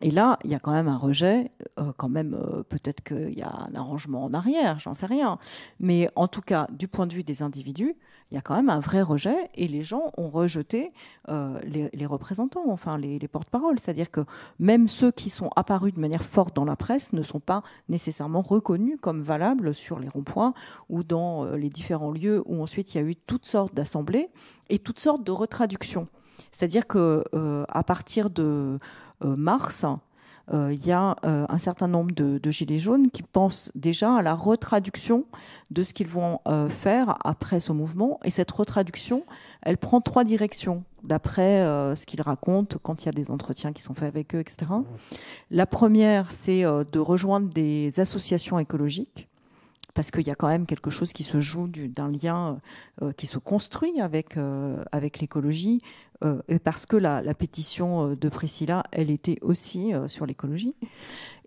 Et là, il y a quand même un rejet, euh, quand même, euh, peut-être qu'il y a un arrangement en arrière, j'en sais rien. Mais en tout cas, du point de vue des individus, il y a quand même un vrai rejet et les gens ont rejeté euh, les, représentants, enfin les, porte-paroles. C'est-à-dire que même ceux qui sont apparus de manière forte dans la presse ne sont pas nécessairement reconnus comme valables sur les ronds-points ou dans euh, les différents lieux où ensuite il y a eu toutes sortes d'assemblées et toutes sortes de retraductions. C'est-à-dire qu'à euh, partir de mars, euh, il y a euh, un certain nombre de, gilets jaunes qui pensent déjà à la retraduction de ce qu'ils vont euh, faire après ce mouvement. Et cette retraduction, elle prend trois directions d'après ce qu'ils racontent quand il y a des entretiens qui sont faits avec eux, etc. La première, c'est de rejoindre des associations écologiques parce qu'il y a quand même quelque chose qui se joue d'un lien qui se construit avec, avec l'écologie euh, et parce que la, pétition euh, de Priscilla, elle était aussi euh, sur l'écologie.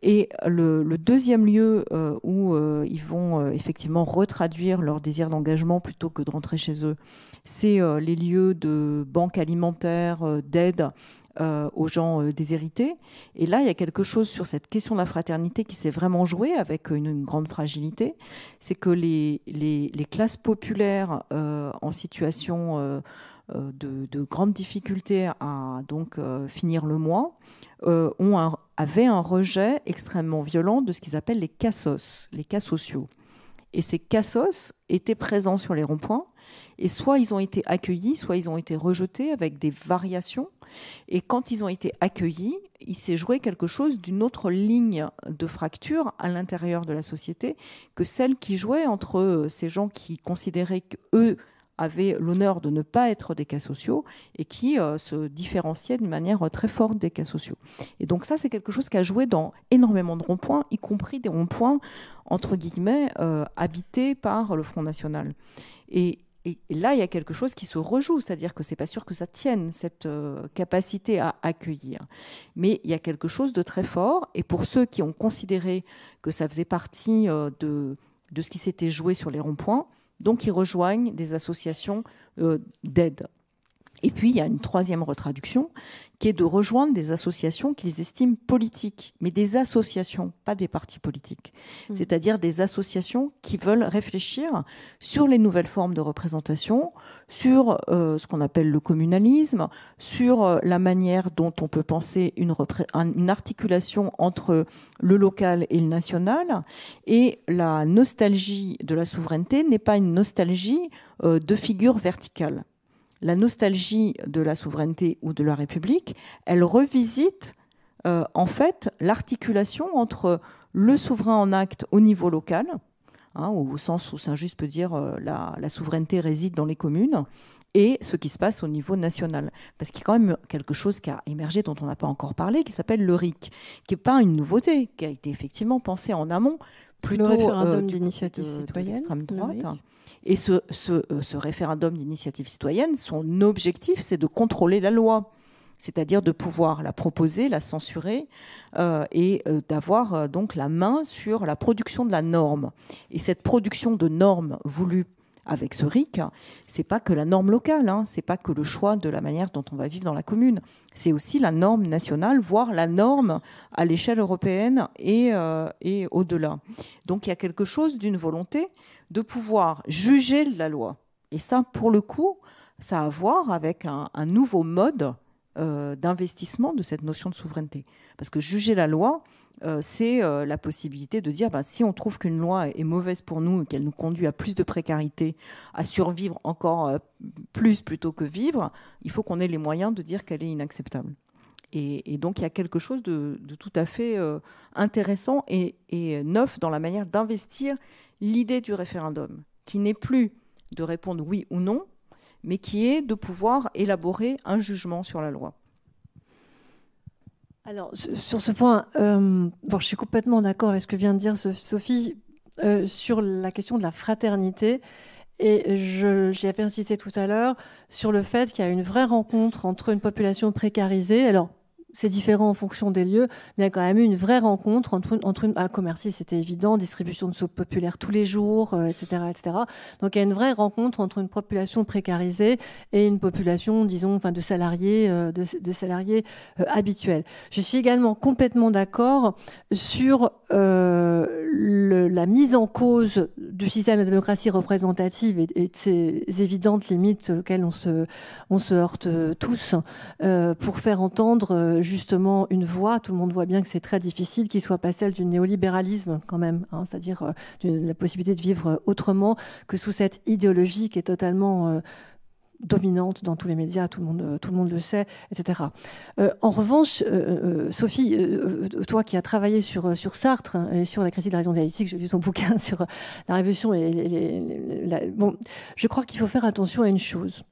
Et le, deuxième lieu où ils vont effectivement retraduire leur désir d'engagement plutôt que de rentrer chez eux, c'est les lieux de banques alimentaires, d'aide aux gens déshérités. Et là, il y a quelque chose sur cette question de la fraternité qui s'est vraiment joué avec une, grande fragilité. C'est que les, les, classes populaires en situation euh, de, grandes difficultés à donc euh, finir le mois euh, ont avaient un rejet extrêmement violent de ce qu'ils appellent les cassos, les cas sociaux. Et ces cassos étaient présents sur les ronds-points. Et soit ils ont été accueillis, soit ils ont été rejetés avec des variations. Et quand ils ont été accueillis, il s'est joué quelque chose d'une autre ligne de fracture à l'intérieur de la société que celle qui jouait entre ces gens qui considéraient qu'eux avaient l'honneur de ne pas être des cas sociaux et qui euh, se différenciaient d'une manière euh, très forte des cas sociaux. Et donc ça, c'est quelque chose qui a joué dans énormément de ronds-points, y compris des ronds-points, entre guillemets, euh, habités par le Front National. Et, là, il y a quelque chose qui se rejoue, c'est-à-dire que c'est pas sûr que ça tienne, cette capacité à accueillir. Mais il y a quelque chose de très fort, et pour ceux qui ont considéré que ça faisait partie de de ce qui s'était joué sur les ronds-points, donc ils rejoignent des associations euh, d'aide. Et puis, il y a une troisième retraduction qui est de rejoindre des associations qu'ils estiment politiques, mais des associations, pas des partis politiques, mmh. c'est-à-dire des associations qui veulent réfléchir sur les nouvelles formes de représentation, sur euh, ce qu'on appelle le communalisme, sur euh, la manière dont on peut penser une, articulation entre le local et le national. Et la nostalgie de la souveraineté n'est pas une nostalgie euh, de figures verticale la nostalgie de la souveraineté ou de la République, elle revisite euh, en fait l'articulation entre le souverain en acte au niveau local, hein, au sens où Saint-Just peut dire euh, la, souveraineté réside dans les communes, et ce qui se passe au niveau national. Parce qu'il y a quand même quelque chose qui a émergé dont on n'a pas encore parlé, qui s'appelle le RIC, qui n'est pas une nouveauté, qui a été effectivement pensée en amont, plutôt euh, le référendum d'initiative citoyenne, et euh, ce, référendum d'initiative citoyenne, son objectif, c'est de contrôler la loi c'est-à-dire de pouvoir la proposer, la censurer euh, et euh, d'avoir donc la main sur la production de la norme. Et cette production de normes voulue avec ce RIC, c'est pas que la norme locale, ce hein. c'est pas que le choix de la manière dont on va vivre dans la commune, c'est aussi la norme nationale, voire la norme à l'échelle européenne et au-delà. Donc il y a quelque chose d'une volonté de pouvoir juger la loi. Et ça, pour le coup, ça a à voir avec un, nouveau mode euh, d'investissement de cette notion de souveraineté. Parce que juger la loi, euh, c'est euh, la possibilité de dire, bah, si on trouve qu'une loi est mauvaise pour nous et qu'elle nous conduit à plus de précarité, à survivre encore plus plutôt que vivre, il faut qu'on ait les moyens de dire qu'elle est inacceptable. Et, donc il y a quelque chose de, tout à fait intéressant et, neuf dans la manière d'investir l'idée du référendum, qui n'est plus de répondre oui ou non, mais qui est de pouvoir élaborer un jugement sur la loi. Alors, sur ce point, euh, bon, je suis complètement d'accord avec ce que vient de dire Sophie euh, sur la question de la fraternité. Et j'y avais insisté tout à l'heure sur le fait qu'il y a une vraie rencontre entre une population précarisée, alors c'est différent en fonction des lieux, mais il y a quand même eu une vraie rencontre entre, entre une, ah, c'était évident, distribution de soupe populaire tous les jours, etc., euh, etc. Donc il y a une vraie rencontre entre une population précarisée et une population, disons, enfin de salariés, euh, de, salariés euh, habituels. Je suis également complètement d'accord sur la mise en cause du système de démocratie représentative et, de ses évidentes limites auxquelles on se, on se heurte tous pour faire entendre euh, justement une voie, tout le monde voit bien que c'est très difficile, qui soit pas celle du néolibéralisme quand même, hein, c'est-à-dire euh, la possibilité de vivre euh, autrement que sous cette idéologie qui est totalement... dominante dans tous les médias, tout le monde, tout le, monde le sait, etc. en revanche, Sophie, toi qui as travaillé sur, sur Sartre hein, et sur la critique de la raison dialectique, j'ai lu ton bouquin sur la révolution bon, je crois qu'il faut faire attention à une chose.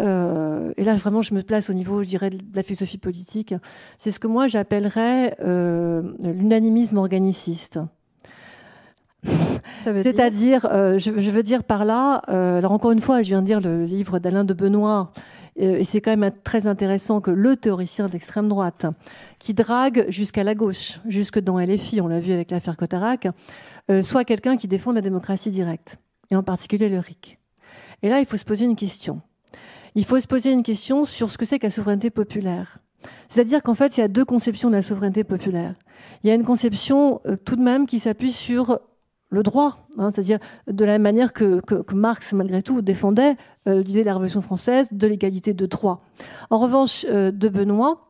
Euh, et là, vraiment, je me place au niveau, je dirais, de la philosophie politique. C'est ce que moi, j'appellerais euh, l'unanimisme organiciste. C'est-à-dire, euh, je, veux dire par là, euh, alors encore une fois, je viens de dire le livre d'Alain de Benoît, euh, et c'est quand même très intéressant que le théoricien d'extrême droite, qui drague jusqu'à la gauche, jusque dans LFI, on l'a vu avec l'affaire Cotarac, soit quelqu'un qui défend la démocratie directe, et en particulier le RIC. Et là, il faut se poser une question il faut se poser une question sur ce que c'est qu'à souveraineté populaire. C'est-à-dire qu'en fait, il y a deux conceptions de la souveraineté populaire. Il y a une conception euh, tout de même qui s'appuie sur le droit, hein, c'est-à-dire de la manière que, que, Marx, malgré tout, défendait euh, l'idée la Révolution française, de l'égalité de droit. En revanche, euh, de Benoît,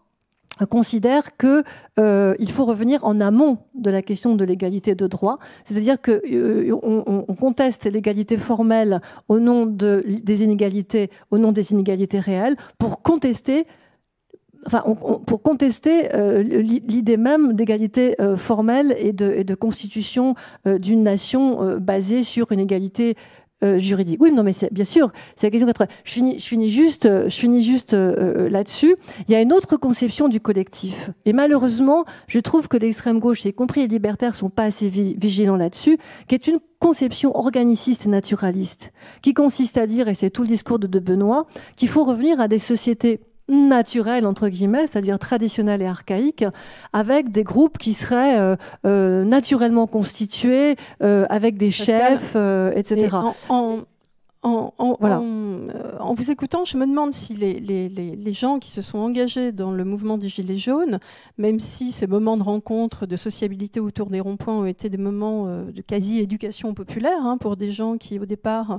considère que euh, il faut revenir en amont de la question de l'égalité de droit, c'est-à-dire que euh, on, conteste l'égalité formelle au nom des inégalités, au nom des inégalités réelles, pour contester Enfin, pour contester euh, l'idée même d'égalité formelle et de, constitution d'une nation basée sur une égalité euh, juridique. Oui, non, mais c'est bien sûr, c'est la question que Je finis, je finis juste, euh, je finis juste euh, là-dessus. Il y a une autre conception du collectif, et malheureusement, je trouve que l'extrême gauche, y compris les libertaires, sont pas assez vigilants là-dessus, qui est une conception organiciste et naturaliste, qui consiste à dire, et c'est tout le discours de Benoît, qu'il faut revenir à des sociétés naturel entre guillemets, c'est-à-dire traditionnel et archaïque, avec des groupes qui seraient euh, euh, naturellement constitués, euh, avec des chefs, etc. En, en, voilà. en, vous écoutant, je me demande si les, gens qui se sont engagés dans le mouvement des Gilets jaunes, même si ces moments de rencontre, de sociabilité autour des ronds-points ont été des moments de quasi-éducation populaire hein, pour des gens qui, au départ,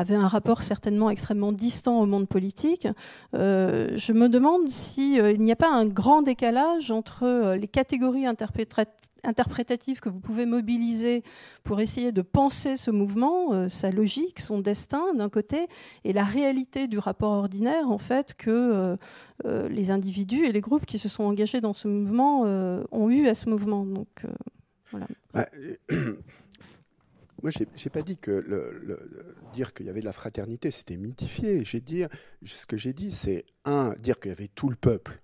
avait un rapport certainement extrêmement distant au monde politique. Euh, je me demande s'il euh, n'y a pas un grand décalage entre euh, les catégories interprétatives que vous pouvez mobiliser pour essayer de penser ce mouvement, sa logique, son destin d'un côté, et la réalité du rapport ordinaire en fait que les individus et les groupes qui se sont engagés dans ce mouvement ont eu à ce mouvement. Donc voilà. Bah, Moi, je n'ai pas dit que dire qu'il y avait de la fraternité, c'était mythifié. ce que j'ai dit, c'est un dire qu'il y avait tout le peuple,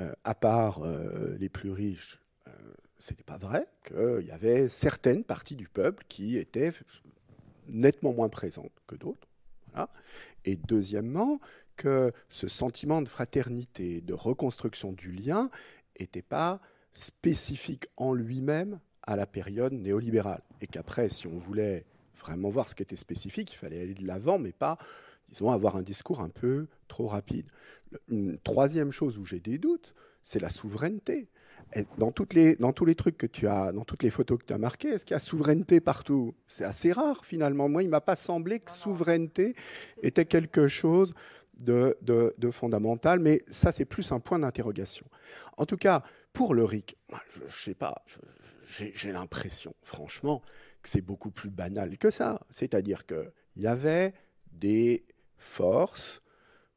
euh, à part euh, les plus riches. Euh, ce n'était pas vrai qu'il y avait certaines parties du peuple qui étaient nettement moins présentes que d'autres. Et deuxièmement, que ce sentiment de fraternité, de reconstruction du lien, n'était pas spécifique en lui-même à la période néolibérale. Et qu'après, si on voulait vraiment voir ce qui était spécifique, il fallait aller de l'avant, mais pas, disons, avoir un discours un peu trop rapide. Une troisième chose où j'ai des doutes, c'est la souveraineté. dans, toutes les, dans tous les trucs que tu as, dans toutes les photos que tu as marquées, est-ce qu'il y a souveraineté partout C'est assez rare finalement. Moi, il m'a pas semblé que souveraineté était quelque chose de, fondamental, mais ça, c'est plus un point d'interrogation. En tout cas, pour le RIC, je ne sais pas, j'ai l'impression, franchement, que c'est beaucoup plus banal que ça. C'est-à-dire qu'il y avait des forces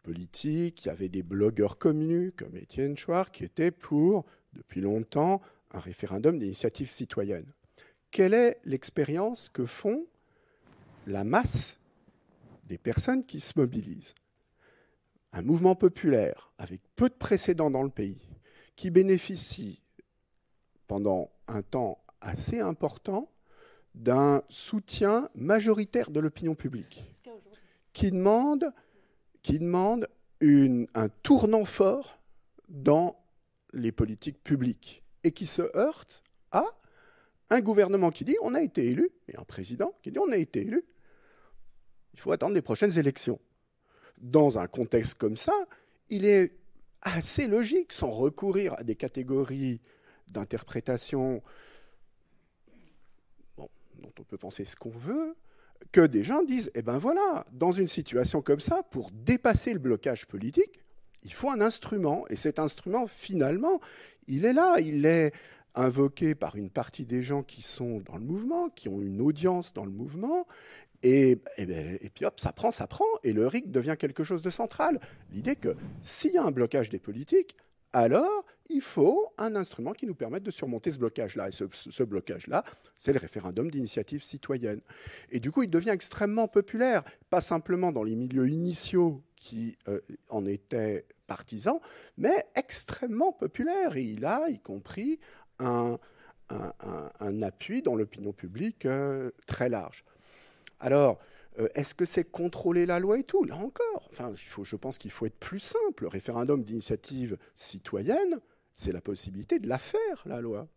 politiques, il y avait des blogueurs communs comme Étienne Chouard qui étaient pour, depuis longtemps, un référendum d'initiative citoyenne. Quelle est l'expérience que font la masse des personnes qui se mobilisent un mouvement populaire avec peu de précédents dans le pays, qui bénéficie pendant un temps assez important d'un soutien majoritaire de l'opinion publique, qui demande, un tournant fort dans les politiques publiques et qui se heurte à un gouvernement qui dit on a été élu, et un président qui dit on a été élu, il faut attendre les prochaines élections dans un contexte comme ça, il est assez logique, sans recourir à des catégories d'interprétation dont on peut penser ce qu'on veut, que des gens disent, eh ben voilà, dans une situation comme ça, pour dépasser le blocage politique, il faut un instrument. Et cet instrument, finalement, il est là, il est invoqué par une partie des gens qui sont dans le mouvement, qui ont une audience dans le mouvement, eh ben, et, puis hop, ça prend, ça prend, et le RIC devient quelque chose de central. L'idée que s'il y a un blocage des politiques, alors il faut un instrument qui nous permette de surmonter ce blocage-là. Et ce, blocage-là, c'est le référendum d'initiative citoyenne. Et du coup, il devient extrêmement populaire, pas simplement dans les milieux initiaux qui euh, en étaient partisans, mais extrêmement populaire. Et il a, y compris, un, appui dans l'opinion publique euh, très large. Alors, euh, est-ce que c'est contrôler la loi et tout Là encore, enfin, je pense qu'il faut être plus simple. Référendum d'initiative citoyenne, c'est la possibilité de la faire, la loi.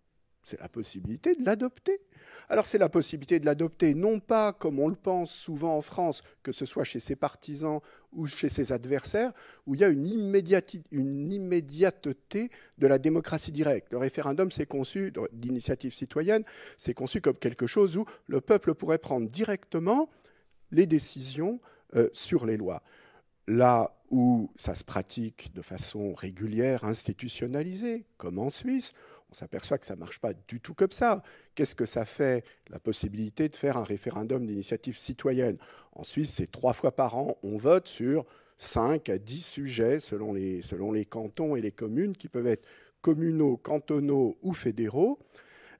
C'est la possibilité de l'adopter. Alors c'est la possibilité de l'adopter, non pas comme on le pense souvent en France, que ce soit chez ses partisans ou chez ses adversaires, où il y a une, immédiateté de la démocratie directe. Le référendum, c'est conçu, d'initiative citoyenne, c'est conçu comme quelque chose où le peuple pourrait prendre directement les décisions euh, sur les lois. Là où ça se pratique de façon régulière, institutionnalisée, comme en Suisse, on s'aperçoit que ça ne marche pas du tout comme ça. Qu'est-ce que ça fait La possibilité de faire un référendum d'initiative citoyenne. En Suisse, c'est trois fois par an, on vote sur 5 à 10 sujets selon les, selon les cantons et les communes qui peuvent être communaux, cantonaux ou fédéraux.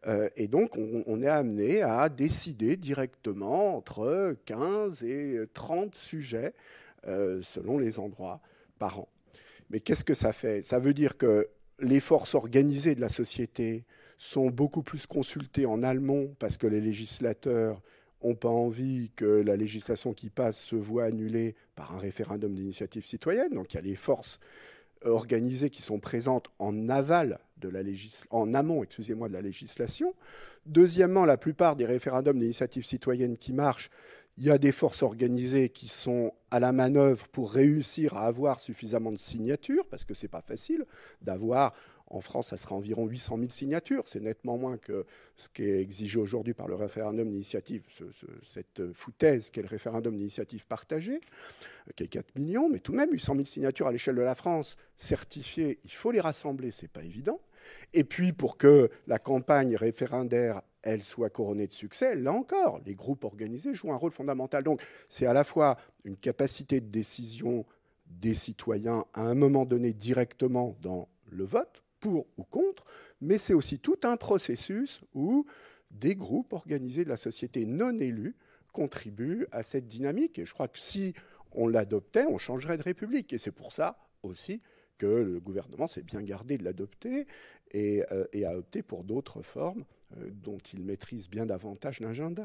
Euh, et donc, on, est amené à décider directement entre 15 et 30 sujets euh, selon les endroits par an. Mais qu'est-ce que ça fait Ça veut dire que les forces organisées de la société sont beaucoup plus consultées en allemand parce que les législateurs n'ont pas envie que la législation qui passe se voit annulée par un référendum d'initiative citoyenne. Donc il y a les forces euh, organisées qui sont présentes en aval de la en amont, excusez-moi, de la législation. Deuxièmement, la plupart des référendums d'initiative citoyenne qui marchent il y a des forces organisées qui sont à la manœuvre pour réussir à avoir suffisamment de signatures, parce que ce n'est pas facile d'avoir, en France, ça sera environ 800 000 signatures, c'est nettement moins que ce qui est exigé aujourd'hui par le référendum d'initiative, cette foutaise qu'est le référendum d'initiative partagée, euh, qui est 4 millions, mais tout de même 800 000 signatures à l'échelle de la France certifiées, il faut les rassembler, ce n'est pas évident. Et puis pour que la campagne référendaire elle soit couronnée de succès, là encore, les groupes organisés jouent un rôle fondamental. Donc c'est à la fois une capacité de décision des citoyens à un moment donné directement dans le vote, pour ou contre, mais c'est aussi tout un processus où des groupes organisés de la société non élue contribuent à cette dynamique. Et je crois que si on l'adoptait, on changerait de République. Et c'est pour ça aussi que le gouvernement s'est bien gardé de l'adopter et, euh, et a opté pour d'autres formes euh, dont il maîtrise bien davantage l'agenda.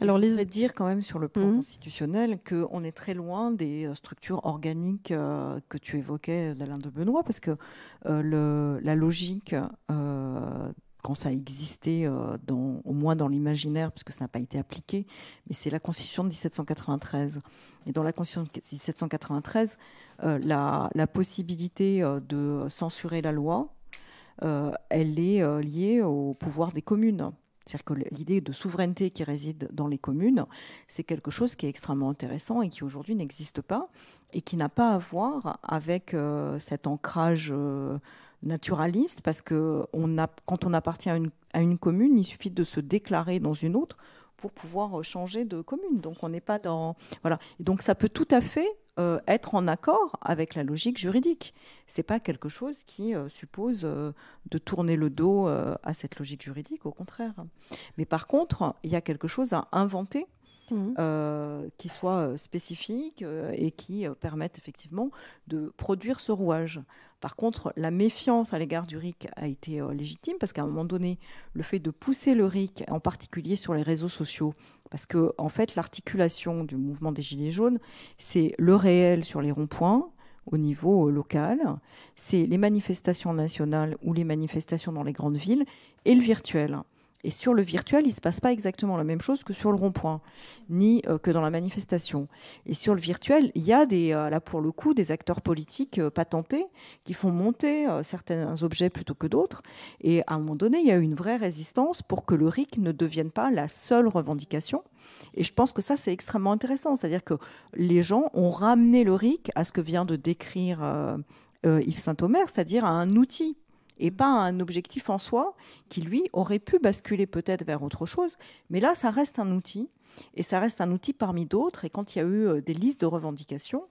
Alors, je voudrais dire quand même sur le plan mmh. constitutionnel constitutionnel qu'on est très loin des euh, structures organiques euh, que tu évoquais d'Alain de Benoît, parce que la logique, quand ça a existé, au moins dans l'imaginaire, puisque ça n'a pas été appliqué, mais c'est la Constitution de 1793. Et dans la Constitution de 1793, la possibilité de censurer la loi, euh, elle est euh, liée au pouvoir des communes. C'est-à-dire que l'idée de souveraineté qui réside dans les communes, c'est quelque chose qui est extrêmement intéressant et qui aujourd'hui n'existe pas et qui n'a pas à voir avec euh, cet ancrage naturaliste parce que quand on appartient à une commune, il suffit de se déclarer dans une autre pour pouvoir euh, changer de commune. Donc on n'est pas dans voilà. donc ça peut tout à fait euh, être en accord avec la logique juridique. C'est pas quelque chose qui euh, suppose de tourner le dos à cette logique juridique, au contraire. Mais par contre, il y a quelque chose à inventer. Mmh. qui soit spécifique et qui permette effectivement de produire ce rouage. Par contre, la méfiance à l'égard du RIC a été euh, légitime parce qu'à un moment donné, le fait de pousser le RIC, en particulier sur les réseaux sociaux, parce que en fait, l'articulation du mouvement des Gilets jaunes, c'est le réel sur les ronds-points, au niveau euh, local, c'est les manifestations nationales ou les manifestations dans les grandes villes et le virtuel. Et sur le virtuel, il ne se passe pas exactement la même chose que sur le rond-point, ni euh, que dans la manifestation. Et sur le virtuel, il y a des, euh, là pour le coup des acteurs politiques euh, patentés qui font monter certains objets plutôt que d'autres. Et à un moment donné, il y a eu une vraie résistance pour que le RIC ne devienne pas la seule revendication. Et je pense que ça, c'est extrêmement intéressant. C'est-à-dire que les gens ont ramené le RIC à ce que vient de décrire Yves Saint-Omer, c'est-à-dire à un outil et mm. pas un objectif en soi qui, lui, aurait pu basculer peut-être vers autre chose. Mais là, ça reste un outil. Et ça reste un outil parmi d'autres. Et quand il y a eu euh, des listes de revendications,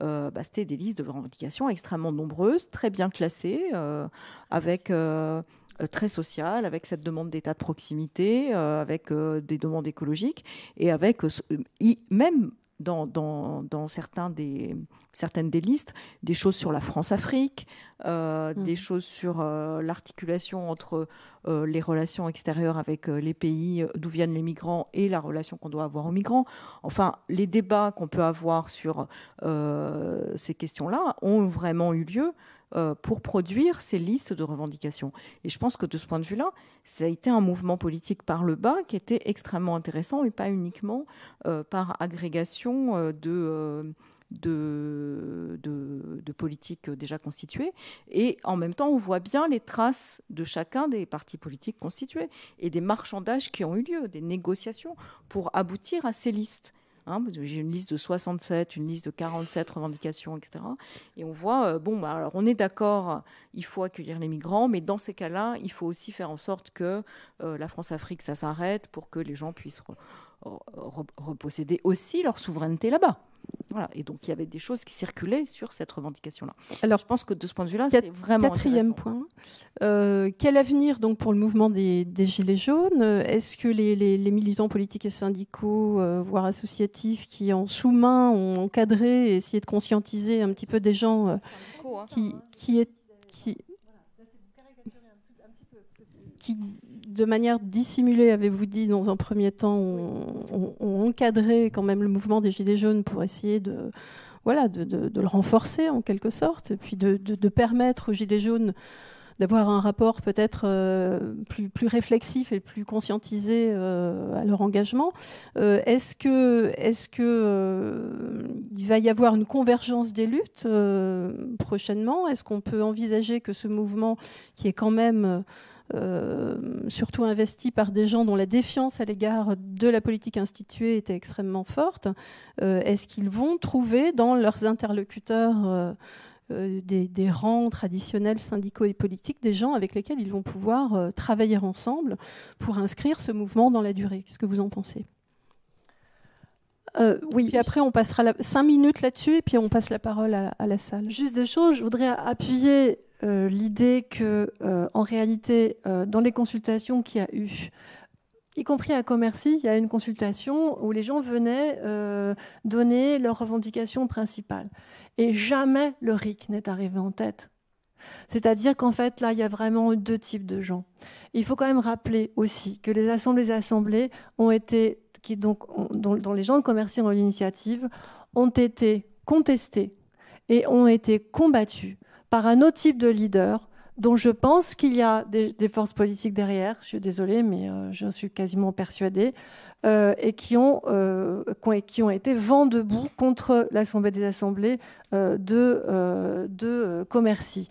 euh, bah, c'était des listes de revendications extrêmement nombreuses, très bien classées, euh, avec très sociales, avec cette demande d'État de proximité, avec des demandes écologiques, et avec même dans, certains des, certaines des listes, des choses sur la France-Afrique, euh, mm. des choses sur euh, l'articulation entre euh, les relations extérieures avec les pays d'où viennent les migrants et la relation qu'on doit avoir aux migrants. Enfin, les débats qu'on peut avoir sur ces questions-là ont vraiment eu lieu euh, pour produire ces listes de revendications. Et je pense que de ce point de vue-là, ça a été un mouvement politique par le bas qui était extrêmement intéressant et pas uniquement euh, par agrégation euh, de... de, politiques déjà constituées. Et en même temps, on voit bien les traces de chacun des partis politiques constitués et des marchandages qui ont eu lieu, des négociations pour aboutir à ces listes. Hein, j'ai une liste de 67, une liste de 47 revendications, etc. Et on voit, euh, bon, bah, alors on est d'accord, il faut accueillir les migrants, mais dans ces cas-là, il faut aussi faire en sorte que euh, la France-Afrique, ça s'arrête pour que les gens puissent reposséder aussi leur souveraineté là-bas voilà. Et donc, il y avait des choses qui circulaient sur cette revendication-là. Alors, je pense que de ce point de vue-là, c'est vraiment. Quatrième point. Euh, quel avenir donc pour le mouvement des, Gilets jaunes Est-ce que les, militants politiques et syndicaux, euh, voire associatifs, qui en sous-main ont encadré et essayé de conscientiser un petit peu des gens euh, hein. qui, qui, est, qui, qui de manière dissimulée, avez-vous dit, dans un premier temps, on, encadré quand même le mouvement des Gilets jaunes pour essayer de, voilà, de, le renforcer en quelque sorte, et puis de, permettre aux Gilets jaunes d'avoir un rapport peut-être euh, plus, réflexif et plus conscientisé euh, à leur engagement. Euh, est-ce que est-ce que il va y avoir une convergence des luttes prochainement Est-ce qu'on peut envisager que ce mouvement, qui est quand même euh, surtout investis par des gens dont la défiance à l'égard de la politique instituée était extrêmement forte, euh, est-ce qu'ils vont trouver dans leurs interlocuteurs euh, des, rangs traditionnels syndicaux et politiques, des gens avec lesquels ils vont pouvoir travailler ensemble pour inscrire ce mouvement dans la durée. Qu'est-ce que vous en pensez oui. Puis après, on passera la... cinq minutes là-dessus et puis on passe la parole à, à, la salle. Juste deux choses. Je voudrais appuyer euh, l'idée que, euh, en réalité, euh, dans les consultations qu'il y a eu, y compris à Commercy, il y a une consultation où les gens venaient donner leurs revendications principales. Et jamais le RIC n'est arrivé en tête. C'est-à-dire qu'en fait, là, il y a vraiment deux types de gens. Il faut quand même rappeler aussi que les assemblées assemblées ont été, qui donc, dans dont, les gens de Commercy ont l'initiative, ont été contestées et ont été combattues par un autre type de leader dont je pense qu'il y a des, forces politiques derrière, je suis désolée, mais euh, j'en suis quasiment persuadée, euh, et euh, qui ont, qui ont été vent debout contre l'Assemblée des assemblées de, de Commercy.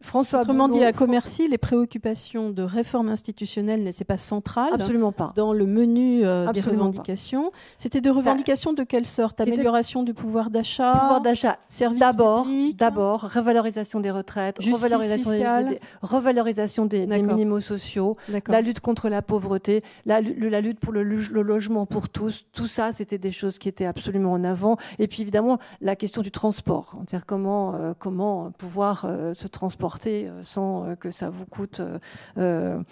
François Autrement dit, à Commercy, les préoccupations de réforme institutionnelle n'étaient pas centrales. Absolument pas. Dans le menu euh, des revendications. C'était des revendications de quelle sorte Amélioration du pouvoir d'achat Pouvoir d'achat, d'abord, d'abord, revalorisation des retraites, revalorisation des, revalorisation des, minimaux sociaux, la lutte contre la pauvreté, la, lutte pour le, logement pour tous. Tout ça, c'était des choses qui étaient absolument en avant. Et puis, évidemment, la question du transport. C'est-à-dire comment, euh, comment pouvoir ce euh, se transporter porter euh, sans euh, que ça vous coûte euh,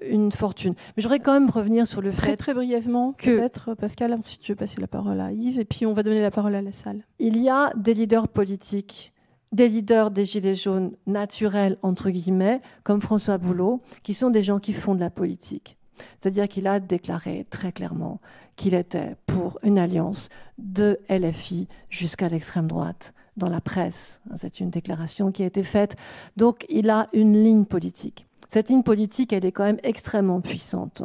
une fortune. Mais j'aurais quand même revenir sur le très, fait. Très brièvement, que peut-être, Pascal, ensuite je vais passer la parole à Yves et puis on va donner la parole à la salle. Il y a des leaders politiques des leaders des Gilets jaunes naturels, entre guillemets, comme François Boulot, qui sont des gens qui font de la politique. C'est-à-dire qu'il a déclaré très clairement qu'il était pour une alliance de LFI jusqu'à l'extrême droite dans la presse. C'est une déclaration qui a été faite. Donc il a une ligne politique. Cette ligne politique, elle est quand même extrêmement puissante.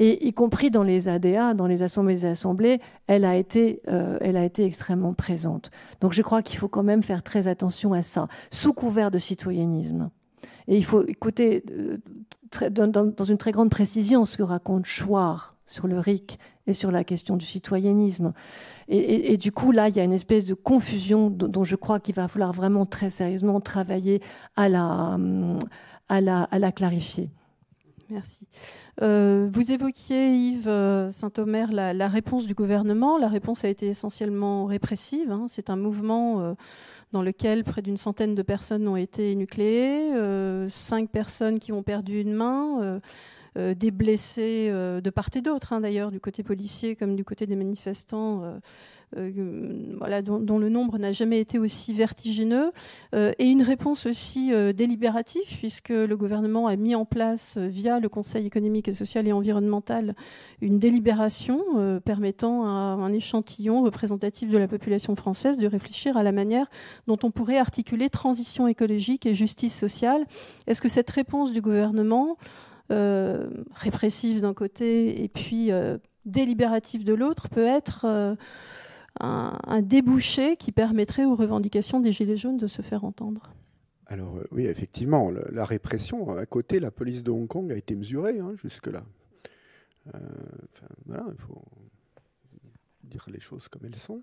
Et y compris dans les ADA, dans les assemblées et assemblées, elle a été, euh, elle a été extrêmement présente. Donc je crois qu'il faut quand même faire très attention à ça, sous couvert de citoyennisme. Et il faut écouter euh, dans, dans, une très grande précision ce que raconte Chouard sur le RIC et sur la question du citoyennisme. Et, du coup, là, il y a une espèce de confusion dont, je crois qu'il va falloir vraiment très sérieusement travailler à la, à la, à la clarifier. Merci. Euh, vous évoquiez, Yves euh, Saint-Omer, la, réponse du gouvernement. La réponse a été essentiellement répressive. Hein. C'est un mouvement euh, dans lequel près d'une centaine de personnes ont été nucléées, cinq personnes qui ont perdu une main, euh, des blessés euh, de part et d'autre, hein, d'ailleurs, du côté policier comme du côté des manifestants, euh, hum, voilà, dont, dont, le nombre n'a jamais été aussi vertigineux, et une réponse aussi délibérative, puisque le gouvernement a mis en place, via le Conseil économique et social et environnemental, une délibération permettant à un échantillon représentatif de la population française de réfléchir à la manière dont on pourrait articuler transition écologique et justice sociale. Est-ce que cette réponse du gouvernement euh, répressive d'un côté et puis euh, délibératif de l'autre, peut être euh, un, débouché qui permettrait aux revendications des Gilets jaunes de se faire entendre. Alors oui, effectivement, la répression, à côté, la police de Hong Kong a été mesurée hein, jusque-là. voilà, il faut dire les choses comme elles sont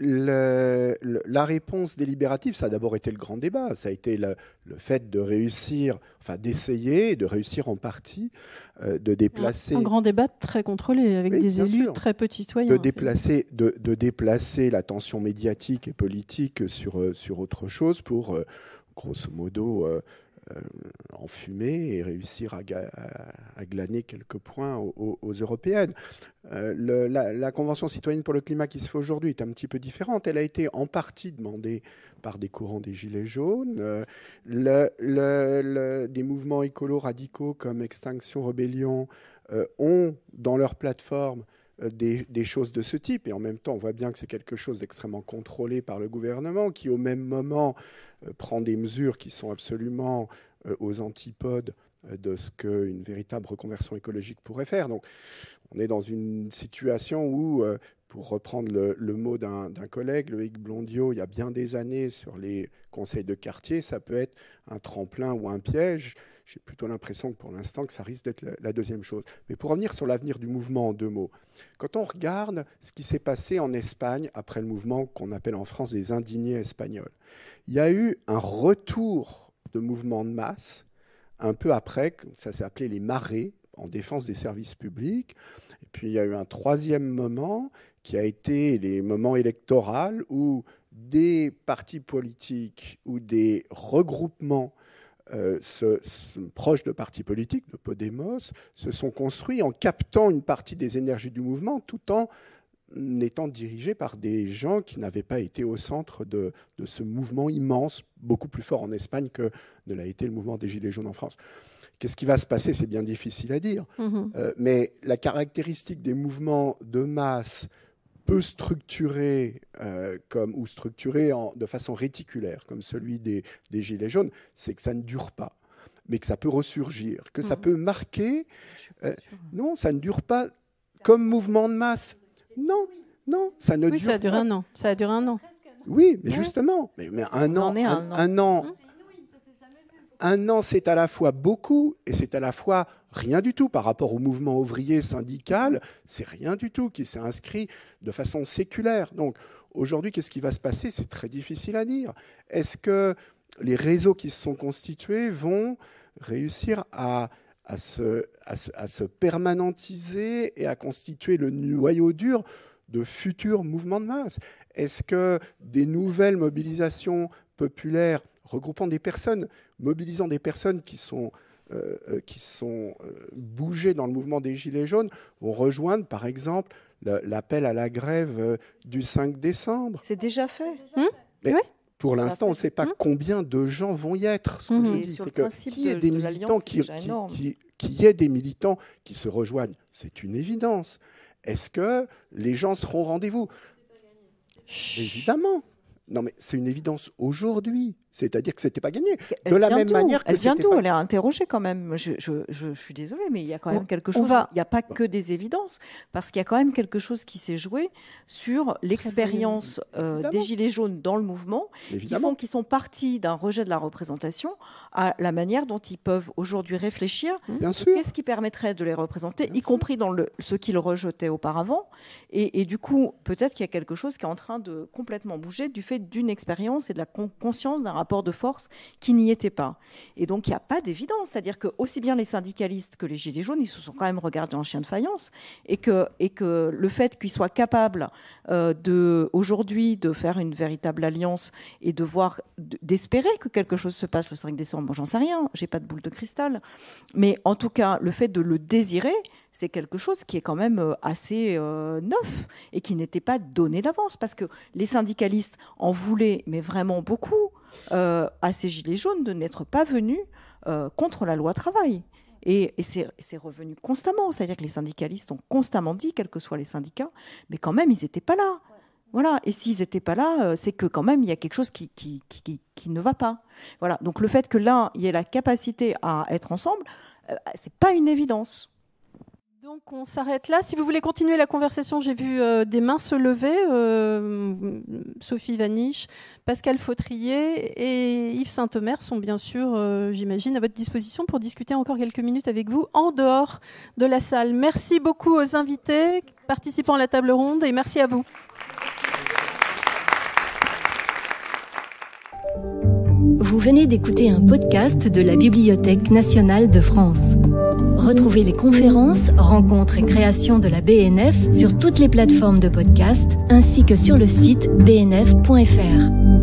la réponse délibérative, ça a d'abord été le grand débat. Ça a été le, fait de réussir, enfin d'essayer, de réussir en partie, euh, de déplacer. Un, grand débat très contrôlé, avec des élus très petits citoyens. De déplacer, de, déplacer la tension médiatique et politique sur, euh, sur autre chose pour, euh, grosso modo, euh, euh, en fumée et réussir à, glaner quelques points aux, européennes. Euh, la, Convention citoyenne pour le climat qui se fait aujourd'hui est un petit peu différente. Elle a été en partie demandée par des courants des Gilets jaunes, euh, des mouvements écolos radicaux comme Extinction Rebellion ont dans leur plateforme euh, des, choses de ce type. Et en même temps, on voit bien que c'est quelque chose d'extrêmement contrôlé par le gouvernement qui, au même moment, euh, prend des mesures qui sont absolument euh, aux antipodes de ce qu'une véritable reconversion écologique pourrait faire. Donc, on est dans une situation où, pour reprendre le, le mot d'un collègue, Loïc Blondiot, il y a bien des années sur les conseils de quartier, ça peut être un tremplin ou un piège j'ai plutôt l'impression que pour l'instant que ça risque d'être la deuxième chose. Mais pour revenir sur l'avenir du mouvement en deux mots, quand on regarde ce qui s'est passé en Espagne après le mouvement qu'on appelle en France les indignés espagnols, il y a eu un retour de mouvement de masse un peu après, ça s'est appelé les marées en défense des services publics. Et puis il y a eu un troisième moment qui a été les moments électoraux où des partis politiques ou des regroupements euh, ce, proches de partis politiques, de Podemos, se sont construits en captant une partie des énergies du mouvement tout en étant dirigés par des gens qui n'avaient pas été au centre de, ce mouvement immense, beaucoup plus fort en Espagne que ne l'a été le mouvement des Gilets jaunes en France. Qu'est-ce qui va se passer C'est bien difficile à dire. Mm-hmm. Euh, mais la caractéristique des mouvements de masse peu structuré euh, comme, ou structuré en, de façon réticulaire, comme celui des, Gilets jaunes, c'est que ça ne dure pas mais que ça peut ressurgir, que ça mhm. peut marquer. Euh, non, ça ne dure pas comme mouvement de masse. Non, non, ça ne dure ça dure pas. un an. Ça dure un an. Oui, mais justement, mais, un an, un, an, hein un an, c'est à la fois beaucoup et c'est à la fois rien du tout par rapport au mouvement ouvrier syndical. C'est rien du tout qui s'est inscrit de façon séculaire. Donc aujourd'hui, qu'est-ce qui va se passer C'est très difficile à dire. Est-ce que les réseaux qui se sont constitués vont réussir à, se permanentiser et à constituer le noyau dur de futurs mouvements de masse Est-ce que des nouvelles mobilisations populaires regroupant des personnes, mobilisant des personnes qui sont, euh, euh, qui sont euh, bougées dans le mouvement des Gilets jaunes, vont rejoindre, par exemple, l'appel à la grève du 5 décembre. C'est déjà fait. Pour l'instant, on ne sait pas hum. combien de gens vont y être. Ce que hum. je dis, c'est qu'il y des militants qui, qui, ait des militants qui se rejoignent, c'est une évidence. Est-ce que les gens seront au rendez-vous Évidemment. Non, mais c'est une évidence aujourd'hui. C'est-à-dire que c'était pas gagné. de la même manière que. Elle vient d'où Elle est interrogée quand même. Je, suis désolée, mais il y a quand même quelque chose. Il n'y a pas que des évidences, parce qu'il y a quand même quelque chose qui s'est joué sur l'expérience euh, des Gilets jaunes dans le mouvement, qui font qu'ils sont partis d'un rejet de la représentation à la manière dont ils peuvent aujourd'hui réfléchir. Qu'est-ce qui permettrait de les représenter, y compris dans le, ce qu'ils rejetaient auparavant. Et, et du coup, peut-être qu'il y a quelque chose qui est en train de complètement bouger du fait d'une expérience et de la conscience d'un rapport de force qui n'y était pas. Et donc, il n'y a pas d'évidence. C'est-à-dire que aussi bien les syndicalistes que les Gilets jaunes, ils se sont quand même regardés en chien de faïence. Et que, et que le fait qu'ils soient capables euh, aujourd'hui de faire une véritable alliance et de voir, d'espérer que quelque chose se passe le 5 décembre, bon, j'en sais rien, j'ai pas de boule de cristal. Mais en tout cas, le fait de le désirer, c'est quelque chose qui est quand même euh, assez euh, neuf et qui n'était pas donné d'avance parce que les syndicalistes en voulaient, mais vraiment beaucoup, euh, à ces Gilets jaunes de n'être pas venus contre la loi travail. Et, c'est revenu constamment, c'est-à-dire que les syndicalistes ont constamment dit, quels que soient les syndicats, mais quand même, ils n'étaient pas là. Voilà. Et s'ils n'étaient pas là, c'est que quand même, il y a quelque chose qui, qui, qui, ne va pas. Voilà. Donc le fait que là, il y ait la capacité à être ensemble, c'est pas une évidence. Donc on s'arrête là. Si vous voulez continuer la conversation, j'ai vu euh, des mains se lever. Euh, Sophie Vaniche, Pascal Fautrier et Yves Saint-Omer sont bien sûr, euh, j'imagine, à votre disposition pour discuter encore quelques minutes avec vous en dehors de la salle. Merci beaucoup aux invités participant à la table ronde et merci à vous. Vous venez d'écouter un podcast de la Bibliothèque nationale de France. Retrouvez les conférences, rencontres et créations de la BNF sur toutes les plateformes de podcast ainsi que sur le site bnf.fr.